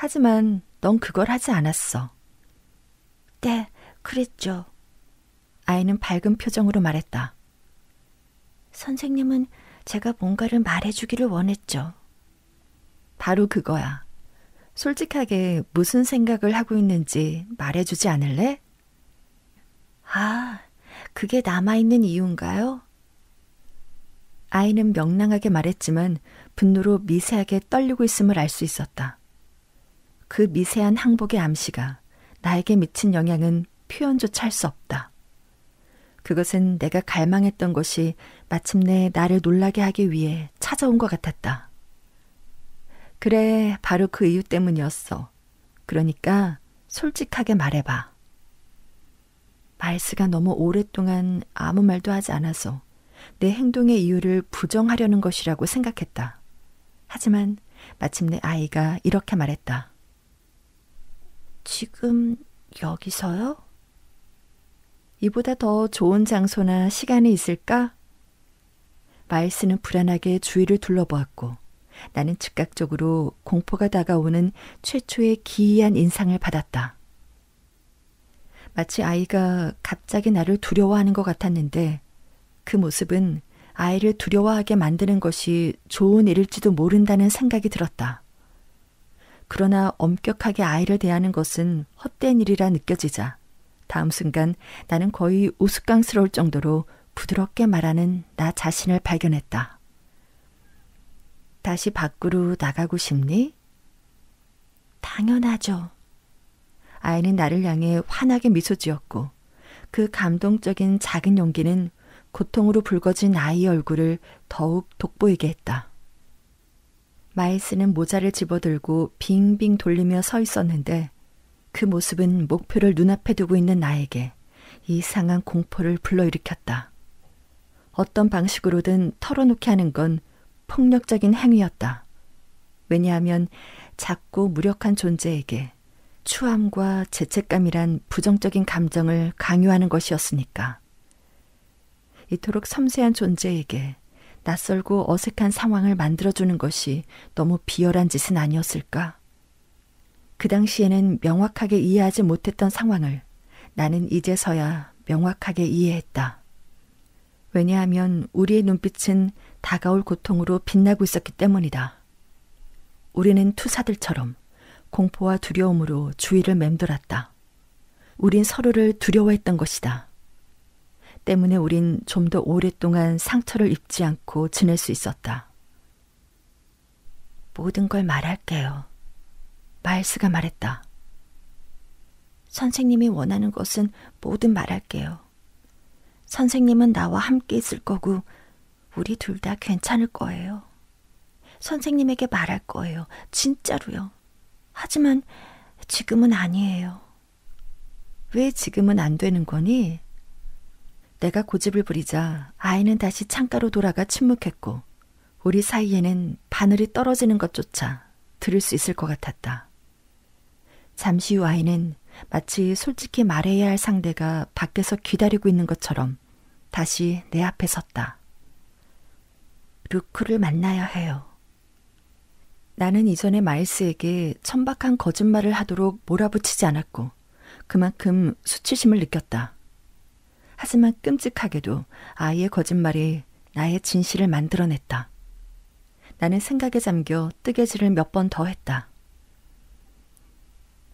하지만 넌 그걸 하지 않았어. 네, 그랬죠. 아이는 밝은 표정으로 말했다. 선생님은 제가 뭔가를 말해주기를 원했죠. 바로 그거야. 솔직하게 무슨 생각을 하고 있는지 말해주지 않을래? 아, 그게 남아있는 이유인가요? 아이는 명랑하게 말했지만 분노로 미세하게 떨리고 있음을 알 수 있었다. 그 미세한 항복의 암시가 나에게 미친 영향은 표현조차 할 수 없다. 그것은 내가 갈망했던 것이 마침내 나를 놀라게 하기 위해 찾아온 것 같았다. 그래, 바로 그 이유 때문이었어. 그러니까 솔직하게 말해봐. 말스가 너무 오랫동안 아무 말도 하지 않아서 내 행동의 이유를 부정하려는 것이라고 생각했다. 하지만 마침내 아이가 이렇게 말했다. 지금 여기서요? 이보다 더 좋은 장소나 시간이 있을까? 마일스는 불안하게 주위를 둘러보았고 나는 즉각적으로 공포가 다가오는 최초의 기이한 인상을 받았다. 마치 아이가 갑자기 나를 두려워하는 것 같았는데 그 모습은 아이를 두려워하게 만드는 것이 좋은 일일지도 모른다는 생각이 들었다. 그러나 엄격하게 아이를 대하는 것은 헛된 일이라 느껴지자 다음 순간 나는 거의 우스꽝스러울 정도로 부드럽게 말하는 나 자신을 발견했다. 다시 밖으로 나가고 싶니? 당연하죠. 아이는 나를 향해 환하게 미소 지었고 그 감동적인 작은 용기는 고통으로 붉어진 아이 얼굴을 더욱 돋보이게 했다. 마이스는 모자를 집어들고 빙빙 돌리며 서 있었는데 그 모습은 목표를 눈앞에 두고 있는 나에게 이상한 공포를 불러일으켰다. 어떤 방식으로든 털어놓게 하는 건 폭력적인 행위였다. 왜냐하면 작고 무력한 존재에게 추함과 죄책감이란 부정적인 감정을 강요하는 것이었으니까. 이토록 섬세한 존재에게 낯설고 어색한 상황을 만들어주는 것이 너무 비열한 짓은 아니었을까? 그 당시에는 명확하게 이해하지 못했던 상황을 나는 이제서야 명확하게 이해했다. 왜냐하면 우리의 눈빛은 다가올 고통으로 빛나고 있었기 때문이다. 우리는 투사들처럼 공포와 두려움으로 주위를 맴돌았다. 우린 서로를 두려워했던 것이다. 때문에 우린 좀 더 오랫동안 상처를 입지 않고 지낼 수 있었다. 모든 걸 말할게요. 마일스가 말했다. 선생님이 원하는 것은 뭐든 말할게요. 선생님은 나와 함께 있을 거고, 우리 둘 다 괜찮을 거예요. 선생님에게 말할 거예요. 진짜로요. 하지만 지금은 아니에요. 왜 지금은 안 되는 거니? 내가 고집을 부리자 아이는 다시 창가로 돌아가 침묵했고 우리 사이에는 바늘이 떨어지는 것조차 들을 수 있을 것 같았다. 잠시 후 아이는 마치 솔직히 말해야 할 상대가 밖에서 기다리고 있는 것처럼 다시 내 앞에 섰다. 루크를 만나야 해요. 나는 이전에 마일스에게 천박한 거짓말을 하도록 몰아붙이지 않았고 그만큼 수치심을 느꼈다. 하지만 끔찍하게도 아이의 거짓말이 나의 진실을 만들어냈다. 나는 생각에 잠겨 뜨개질을 몇 번 더 했다.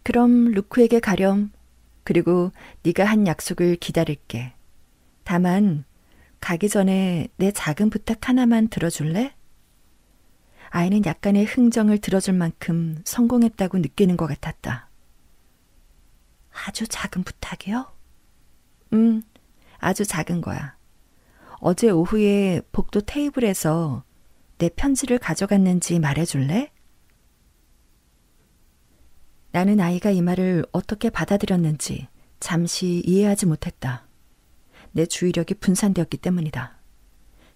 그럼 루크에게 가렴. 그리고 네가 한 약속을 기다릴게. 다만 가기 전에 내 작은 부탁 하나만 들어줄래? 아이는 약간의 흥정을 들어줄 만큼 성공했다고 느끼는 것 같았다. 아주 작은 부탁이요? 음, 아주 작은 거야. 어제 오후에 복도 테이블에서 내 편지를 가져갔는지 말해줄래? 나는 아이가 이 말을 어떻게 받아들였는지 잠시 이해하지 못했다. 내 주의력이 분산되었기 때문이다.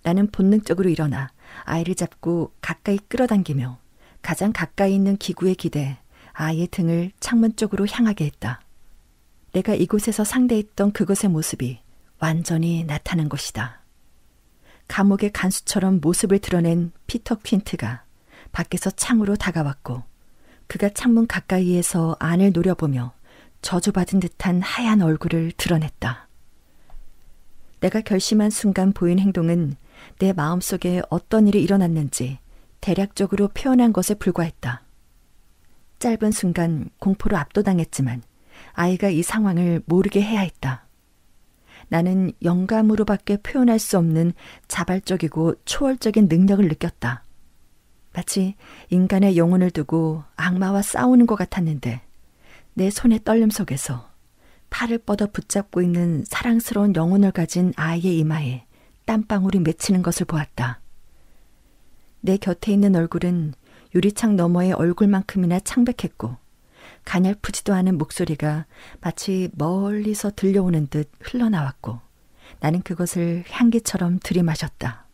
나는 본능적으로 일어나 아이를 잡고 가까이 끌어당기며 가장 가까이 있는 기구에 기대 아이의 등을 창문 쪽으로 향하게 했다. 내가 이곳에서 상대했던 그것의 모습이 완전히 나타난 것이다. 감옥의 간수처럼 모습을 드러낸 피터 퀸트가 밖에서 창으로 다가왔고 그가 창문 가까이에서 안을 노려보며 저주받은 듯한 하얀 얼굴을 드러냈다. 내가 결심한 순간 보인 행동은 내 마음속에 어떤 일이 일어났는지 대략적으로 표현한 것에 불과했다. 짧은 순간 공포로 압도당했지만 아이가 이 상황을 모르게 해야 했다. 나는 영감으로밖에 표현할 수 없는 자발적이고 초월적인 능력을 느꼈다. 마치 인간의 영혼을 두고 악마와 싸우는 것 같았는데 내 손의 떨림 속에서 팔을 뻗어 붙잡고 있는 사랑스러운 영혼을 가진 아이의 이마에 땀방울이 맺히는 것을 보았다. 내 곁에 있는 얼굴은 유리창 너머의 얼굴만큼이나 창백했고 가냘프지도 않은 목소리가 마치 멀리서 들려오는 듯 흘러나왔고 나는 그것을 향기처럼 들이마셨다.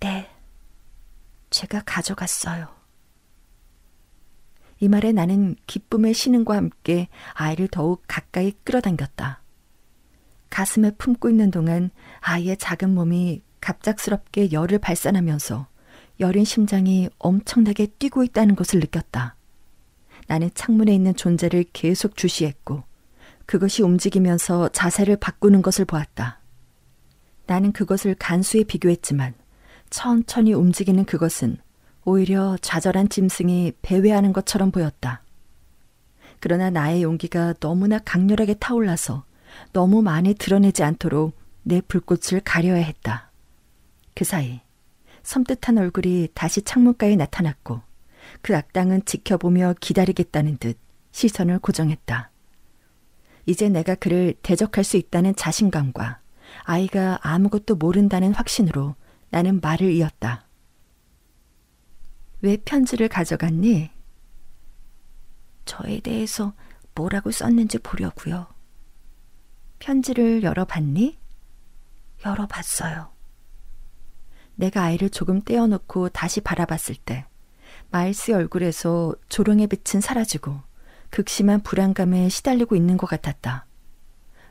네, 제가 가져갔어요. 이 말에 나는 기쁨의 신음과 함께 아이를 더욱 가까이 끌어당겼다. 가슴에 품고 있는 동안 아이의 작은 몸이 갑작스럽게 열을 발산하면서 여린 심장이 엄청나게 뛰고 있다는 것을 느꼈다. 나는 창문에 있는 존재를 계속 주시했고 그것이 움직이면서 자세를 바꾸는 것을 보았다. 나는 그것을 간수에 비교했지만 천천히 움직이는 그것은 오히려 좌절한 짐승이 배회하는 것처럼 보였다. 그러나 나의 용기가 너무나 강렬하게 타올라서 너무 많이 드러내지 않도록 내 불꽃을 가려야 했다. 그 사이 섬뜩한 얼굴이 다시 창문가에 나타났고 그 악당은 지켜보며 기다리겠다는 듯 시선을 고정했다. 이제 내가 그를 대적할 수 있다는 자신감과 아이가 아무것도 모른다는 확신으로 나는 말을 이었다. 왜 편지를 가져갔니? 저에 대해서 뭐라고 썼는지 보려고요. 편지를 열어봤니? 열어봤어요. 내가 아이를 조금 떼어놓고 다시 바라봤을 때 마일스 얼굴에서 조롱의 빛은 사라지고 극심한 불안감에 시달리고 있는 것 같았다.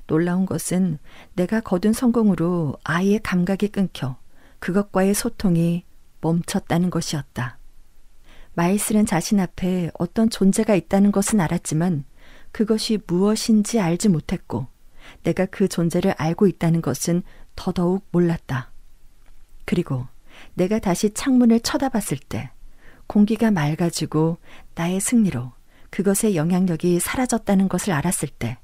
놀라운 것은 내가 거둔 성공으로 아이의 감각이 끊겨 그것과의 소통이 멈췄다는 것이었다. 마일스는 자신 앞에 어떤 존재가 있다는 것은 알았지만 그것이 무엇인지 알지 못했고 내가 그 존재를 알고 있다는 것은 더더욱 몰랐다. 그리고 내가 다시 창문을 쳐다봤을 때 공기가 맑아지고 나의 승리로 그것의 영향력이 사라졌다는 것을 알았을 때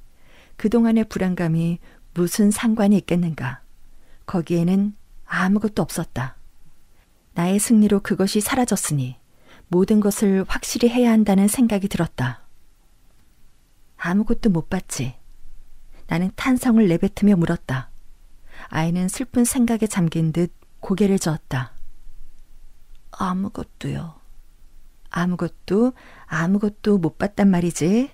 그동안의 불안감이 무슨 상관이 있겠는가. 거기에는 아무것도 없었다. 나의 승리로 그것이 사라졌으니 모든 것을 확실히 해야 한다는 생각이 들었다. 아무것도 못 봤지. 나는 탄성을 내뱉으며 물었다. 아이는 슬픈 생각에 잠긴 듯 고개를 저었다. 아무것도요. 아무것도 아무것도 못 봤단 말이지.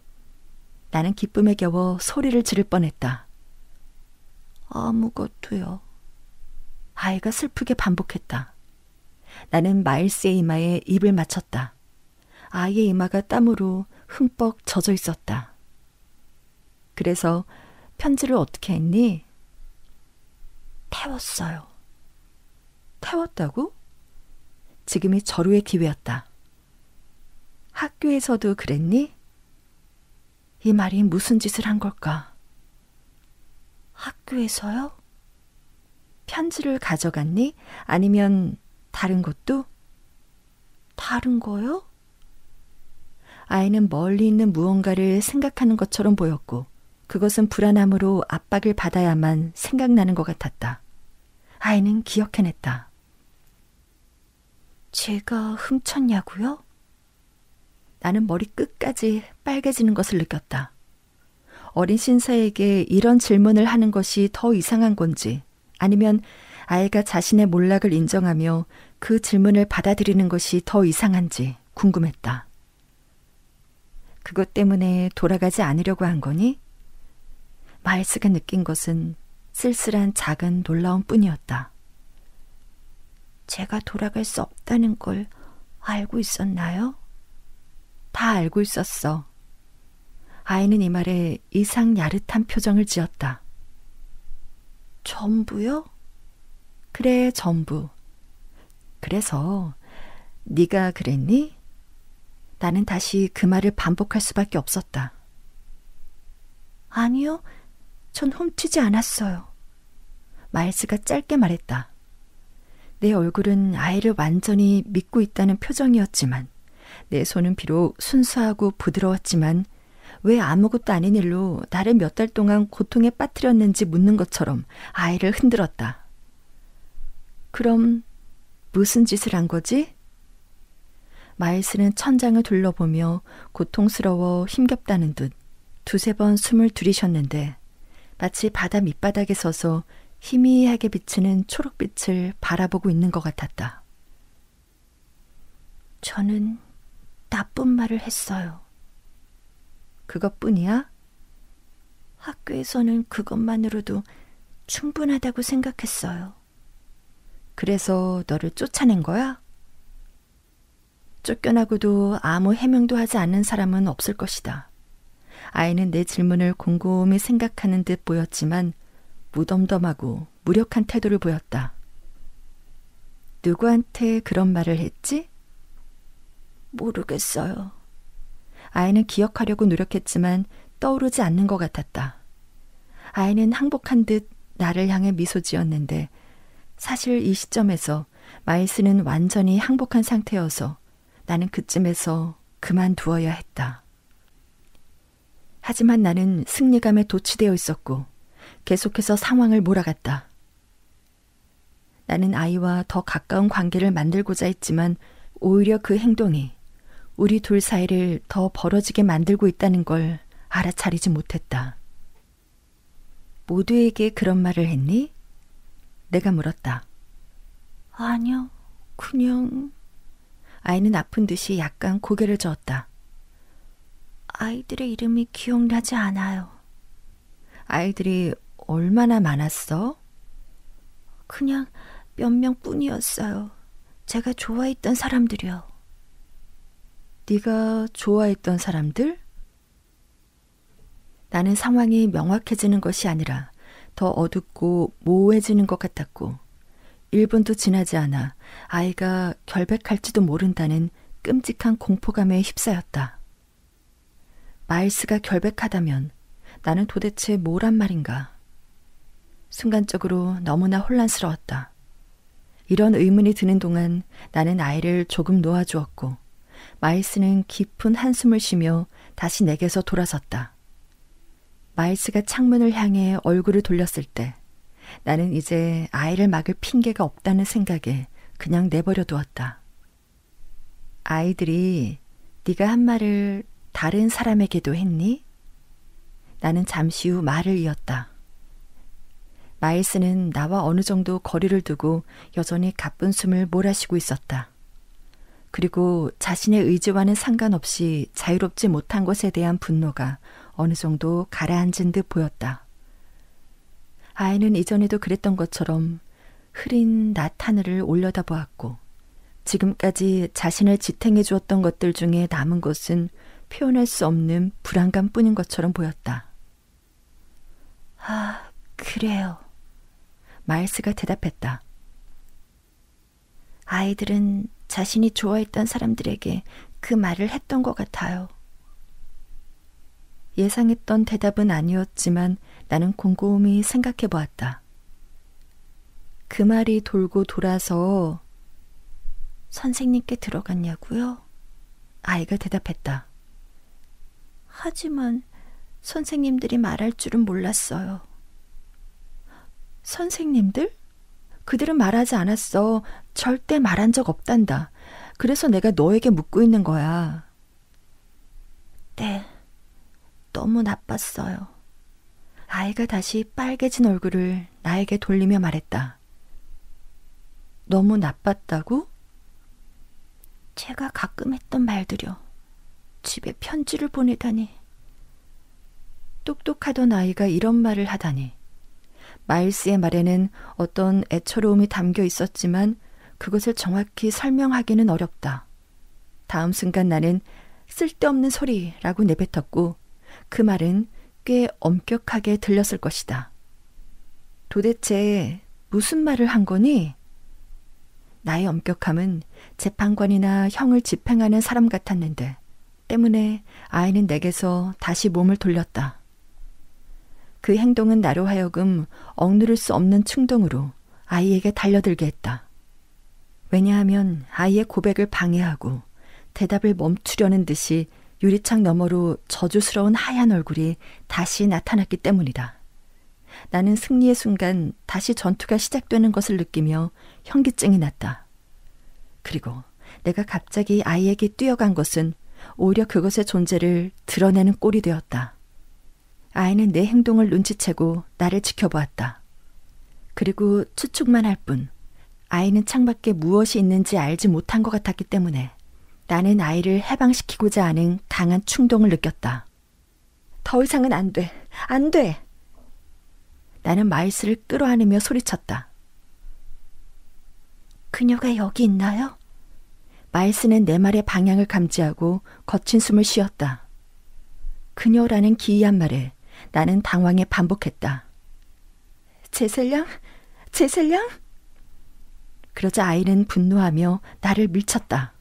나는 기쁨에 겨워 소리를 지를 뻔했다. 아무것도요. 아이가 슬프게 반복했다. 나는 마일스의 이마에 입을 맞췄다. 아이의 이마가 땀으로 흠뻑 젖어 있었다. 그래서 편지를 어떻게 했니? 태웠어요. 태웠다고? 지금이 절호의 기회였다. 학교에서도 그랬니? 이 말이 무슨 짓을 한 걸까? 학교에서요? 편지를 가져갔니? 아니면 다른 것도? 다른 거요? 아이는 멀리 있는 무언가를 생각하는 것처럼 보였고, 그것은 불안함으로 압박을 받아야만 생각나는 것 같았다. 아이는 기억해냈다. 제가 훔쳤냐고요? 나는 머리 끝까지 빨개지는 것을 느꼈다. 어린 신사에게 이런 질문을 하는 것이 더 이상한 건지 아니면 아이가 자신의 몰락을 인정하며 그 질문을 받아들이는 것이 더 이상한지 궁금했다. 그것 때문에 돌아가지 않으려고 한 거니? 마일스가 느낀 것은 쓸쓸한 작은 놀라움 뿐이었다. 제가 돌아갈 수 없다는 걸 알고 있었나요? 다 알고 있었어. 아이는 이 말에 이상 야릇한 표정을 지었다. 전부요? 그래, 전부. 그래서 네가 그랬니? 나는 다시 그 말을 반복할 수밖에 없었다. 아니요, 전 훔치지 않았어요. 마일스가 짧게 말했다. 내 얼굴은 아이를 완전히 믿고 있다는 표정이었지만 내 손은 비록 순수하고 부드러웠지만 왜 아무것도 아닌 일로 나를 몇 달 동안 고통에 빠뜨렸는지 묻는 것처럼 아이를 흔들었다. 그럼 무슨 짓을 한 거지? 마일스는 천장을 둘러보며 고통스러워 힘겹다는 듯 두세 번 숨을 들이셨는데 마치 바다 밑바닥에 서서 희미하게 비치는 초록빛을 바라보고 있는 것 같았다. 저는 나쁜 말을 했어요. 그것뿐이야? 학교에서는 그것만으로도 충분하다고 생각했어요. 그래서 너를 쫓아낸 거야? 쫓겨나고도 아무 해명도 하지 않는 사람은 없을 것이다. 아이는 내 질문을 곰곰이 생각하는 듯 보였지만 무덤덤하고 무력한 태도를 보였다. 누구한테 그런 말을 했지? 모르겠어요. 아이는 기억하려고 노력했지만 떠오르지 않는 것 같았다. 아이는 항복한 듯 나를 향해 미소 지었는데 사실 이 시점에서 마이스는 완전히 항복한 상태여서 나는 그쯤에서 그만두어야 했다. 하지만 나는 승리감에 도취되어 있었고 계속해서 상황을 몰아갔다. 나는 아이와 더 가까운 관계를 만들고자 했지만 오히려 그 행동이 우리 둘 사이를 더 벌어지게 만들고 있다는 걸 알아차리지 못했다. 모두에게 그런 말을 했니? 내가 물었다. 아니요, 그냥. 아이는 아픈 듯이 약간 고개를 저었다. 아이들의 이름이 기억나지 않아요. 아이들이 얼마나 많았어? 그냥 몇 명 뿐이었어요. 제가 좋아했던 사람들이요. 네가 좋아했던 사람들? 나는 상황이 명확해지는 것이 아니라 더 어둡고 모호해지는 것 같았고 1분도 지나지 않아 아이가 결백할지도 모른다는 끔찍한 공포감에 휩싸였다. 마일스가 결백하다면 나는 도대체 뭐란 말인가? 순간적으로 너무나 혼란스러웠다. 이런 의문이 드는 동안 나는 아이를 조금 놓아주었고 마이스는 깊은 한숨을 쉬며 다시 내게서 돌아섰다. 마이스가 창문을 향해 얼굴을 돌렸을 때 나는 이제 아이를 막을 핑계가 없다는 생각에 그냥 내버려 두었다. 아이들이 네가 한 말을 다른 사람에게도 했니? 나는 잠시 후 말을 이었다. 마일스는 나와 어느 정도 거리를 두고 여전히 가쁜 숨을 몰아쉬고 있었다. 그리고 자신의 의지와는 상관없이 자유롭지 못한 것에 대한 분노가 어느 정도 가라앉은 듯 보였다. 아이는 이전에도 그랬던 것처럼 흐린 나타늘을 올려다 보았고, 지금까지 자신을 지탱해 주었던 것들 중에 남은 것은 표현할 수 없는 불안감 뿐인 것처럼 보였다. 아, 그래요. 마일스가 대답했다. 아이들은 자신이 좋아했던 사람들에게 그 말을 했던 것 같아요. 예상했던 대답은 아니었지만 나는 곰곰이 생각해 보았다. 그 말이 돌고 돌아서 선생님께 들어갔냐고요? 아이가 대답했다. 하지만 선생님들이 말할 줄은 몰랐어요. 선생님들? 그들은 말하지 않았어. 절대 말한 적 없단다. 그래서 내가 너에게 묻고 있는 거야. 네. 너무 나빴어요. 아이가 다시 빨개진 얼굴을 나에게 돌리며 말했다. 너무 나빴다고? 제가 가끔 했던 말들이요. 집에 편지를 보내다니. 똑똑하던 아이가 이런 말을 하다니. 마일스의 말에는 어떤 애처로움이 담겨 있었지만 그것을 정확히 설명하기는 어렵다. 다음 순간 나는 쓸데없는 소리라고 내뱉었고 그 말은 꽤 엄격하게 들렸을 것이다. 도대체 무슨 말을 한 거니? 나의 엄격함은 재판관이나 형을 집행하는 사람 같았는데 때문에 아이는 내게서 다시 몸을 돌렸다. 그 행동은 나로 하여금 억누를 수 없는 충동으로 아이에게 달려들게 했다. 왜냐하면 아이의 고백을 방해하고 대답을 멈추려는 듯이 유리창 너머로 저주스러운 하얀 얼굴이 다시 나타났기 때문이다. 나는 승리의 순간 다시 전투가 시작되는 것을 느끼며 현기증이 났다. 그리고 내가 갑자기 아이에게 뛰어간 것은 오히려 그것의 존재를 드러내는 꼴이 되었다. 아이는 내 행동을 눈치채고 나를 지켜보았다. 그리고 추측만 할 뿐, 아이는 창밖에 무엇이 있는지 알지 못한 것 같았기 때문에 나는 아이를 해방시키고자 하는 강한 충동을 느꼈다. 더 이상은 안 돼. 안 돼. 나는 마이스를 끌어안으며 소리쳤다. 그녀가 여기 있나요? 마이스는 내 말의 방향을 감지하고 거친 숨을 쉬었다. 그녀라는 기이한 말에 나는 당황해 반복했다. 제슬량? 제슬량? 그러자 아이는 분노하며 나를 밀쳤다.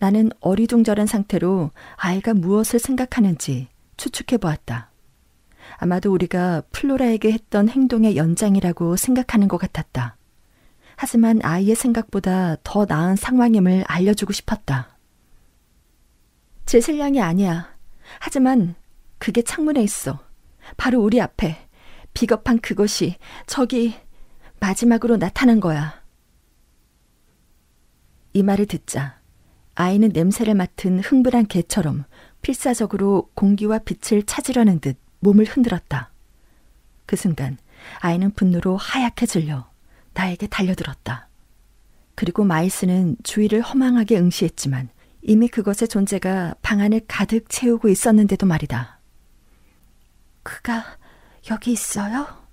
나는 어리둥절한 상태로 아이가 무엇을 생각하는지 추측해 보았다. 아마도 우리가 플로라에게 했던 행동의 연장이라고 생각하는 것 같았다. 하지만 아이의 생각보다 더 나은 상황임을 알려주고 싶었다. 제슬량이 아니야. 하지만 그게 창문에 있어. 바로 우리 앞에 비겁한 그것이 저기 마지막으로 나타난 거야. 이 말을 듣자 아이는 냄새를 맡은 흥분한 개처럼 필사적으로 공기와 빛을 찾으려는 듯 몸을 흔들었다. 그 순간 아이는 분노로 하얗게 질려 나에게 달려들었다. 그리고 마이스는 주위를 허망하게 응시했지만 이미 그것의 존재가 방 안을 가득 채우고 있었는데도 말이다. 그가 여기 있어요?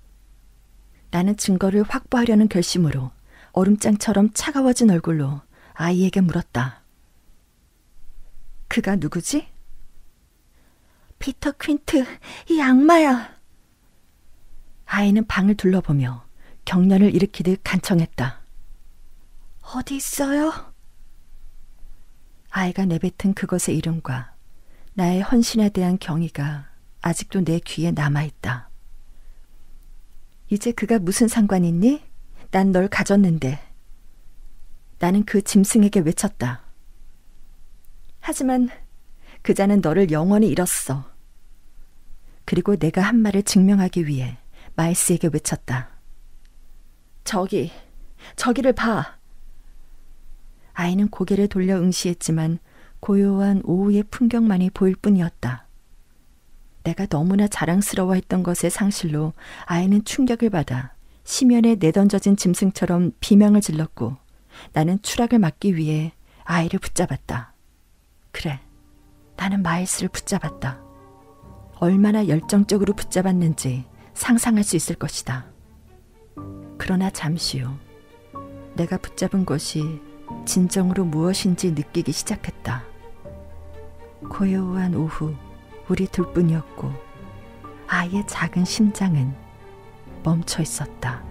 나는 증거를 확보하려는 결심으로 얼음장처럼 차가워진 얼굴로 아이에게 물었다. 그가 누구지? 피터 퀸트, 이 악마야. 아이는 방을 둘러보며 경련을 일으키듯 간청했다. 어디 있어요? 아이가 내뱉은 그것의 이름과 나의 헌신에 대한 경의가 아직도 내 귀에 남아있다. 이제 그가 무슨 상관 있니? 난 널 가졌는데. 나는 그 짐승에게 외쳤다. 하지만 그자는 너를 영원히 잃었어. 그리고 내가 한 말을 증명하기 위해 마이스에게 외쳤다. 저기, 저기를 봐. 아이는 고개를 돌려 응시했지만 고요한 오후의 풍경만이 보일 뿐이었다. 내가 너무나 자랑스러워했던 것의 상실로 아이는 충격을 받아 심연에 내던져진 짐승처럼 비명을 질렀고 나는 추락을 막기 위해 아이를 붙잡았다. 그래, 나는 마일스를 붙잡았다. 얼마나 열정적으로 붙잡았는지 상상할 수 있을 것이다. 그러나 잠시 후 내가 붙잡은 것이 진정으로 무엇인지 느끼기 시작했다. 고요한 오후 우리 둘뿐이었고 아예 작은 심장은 멈춰 있었다.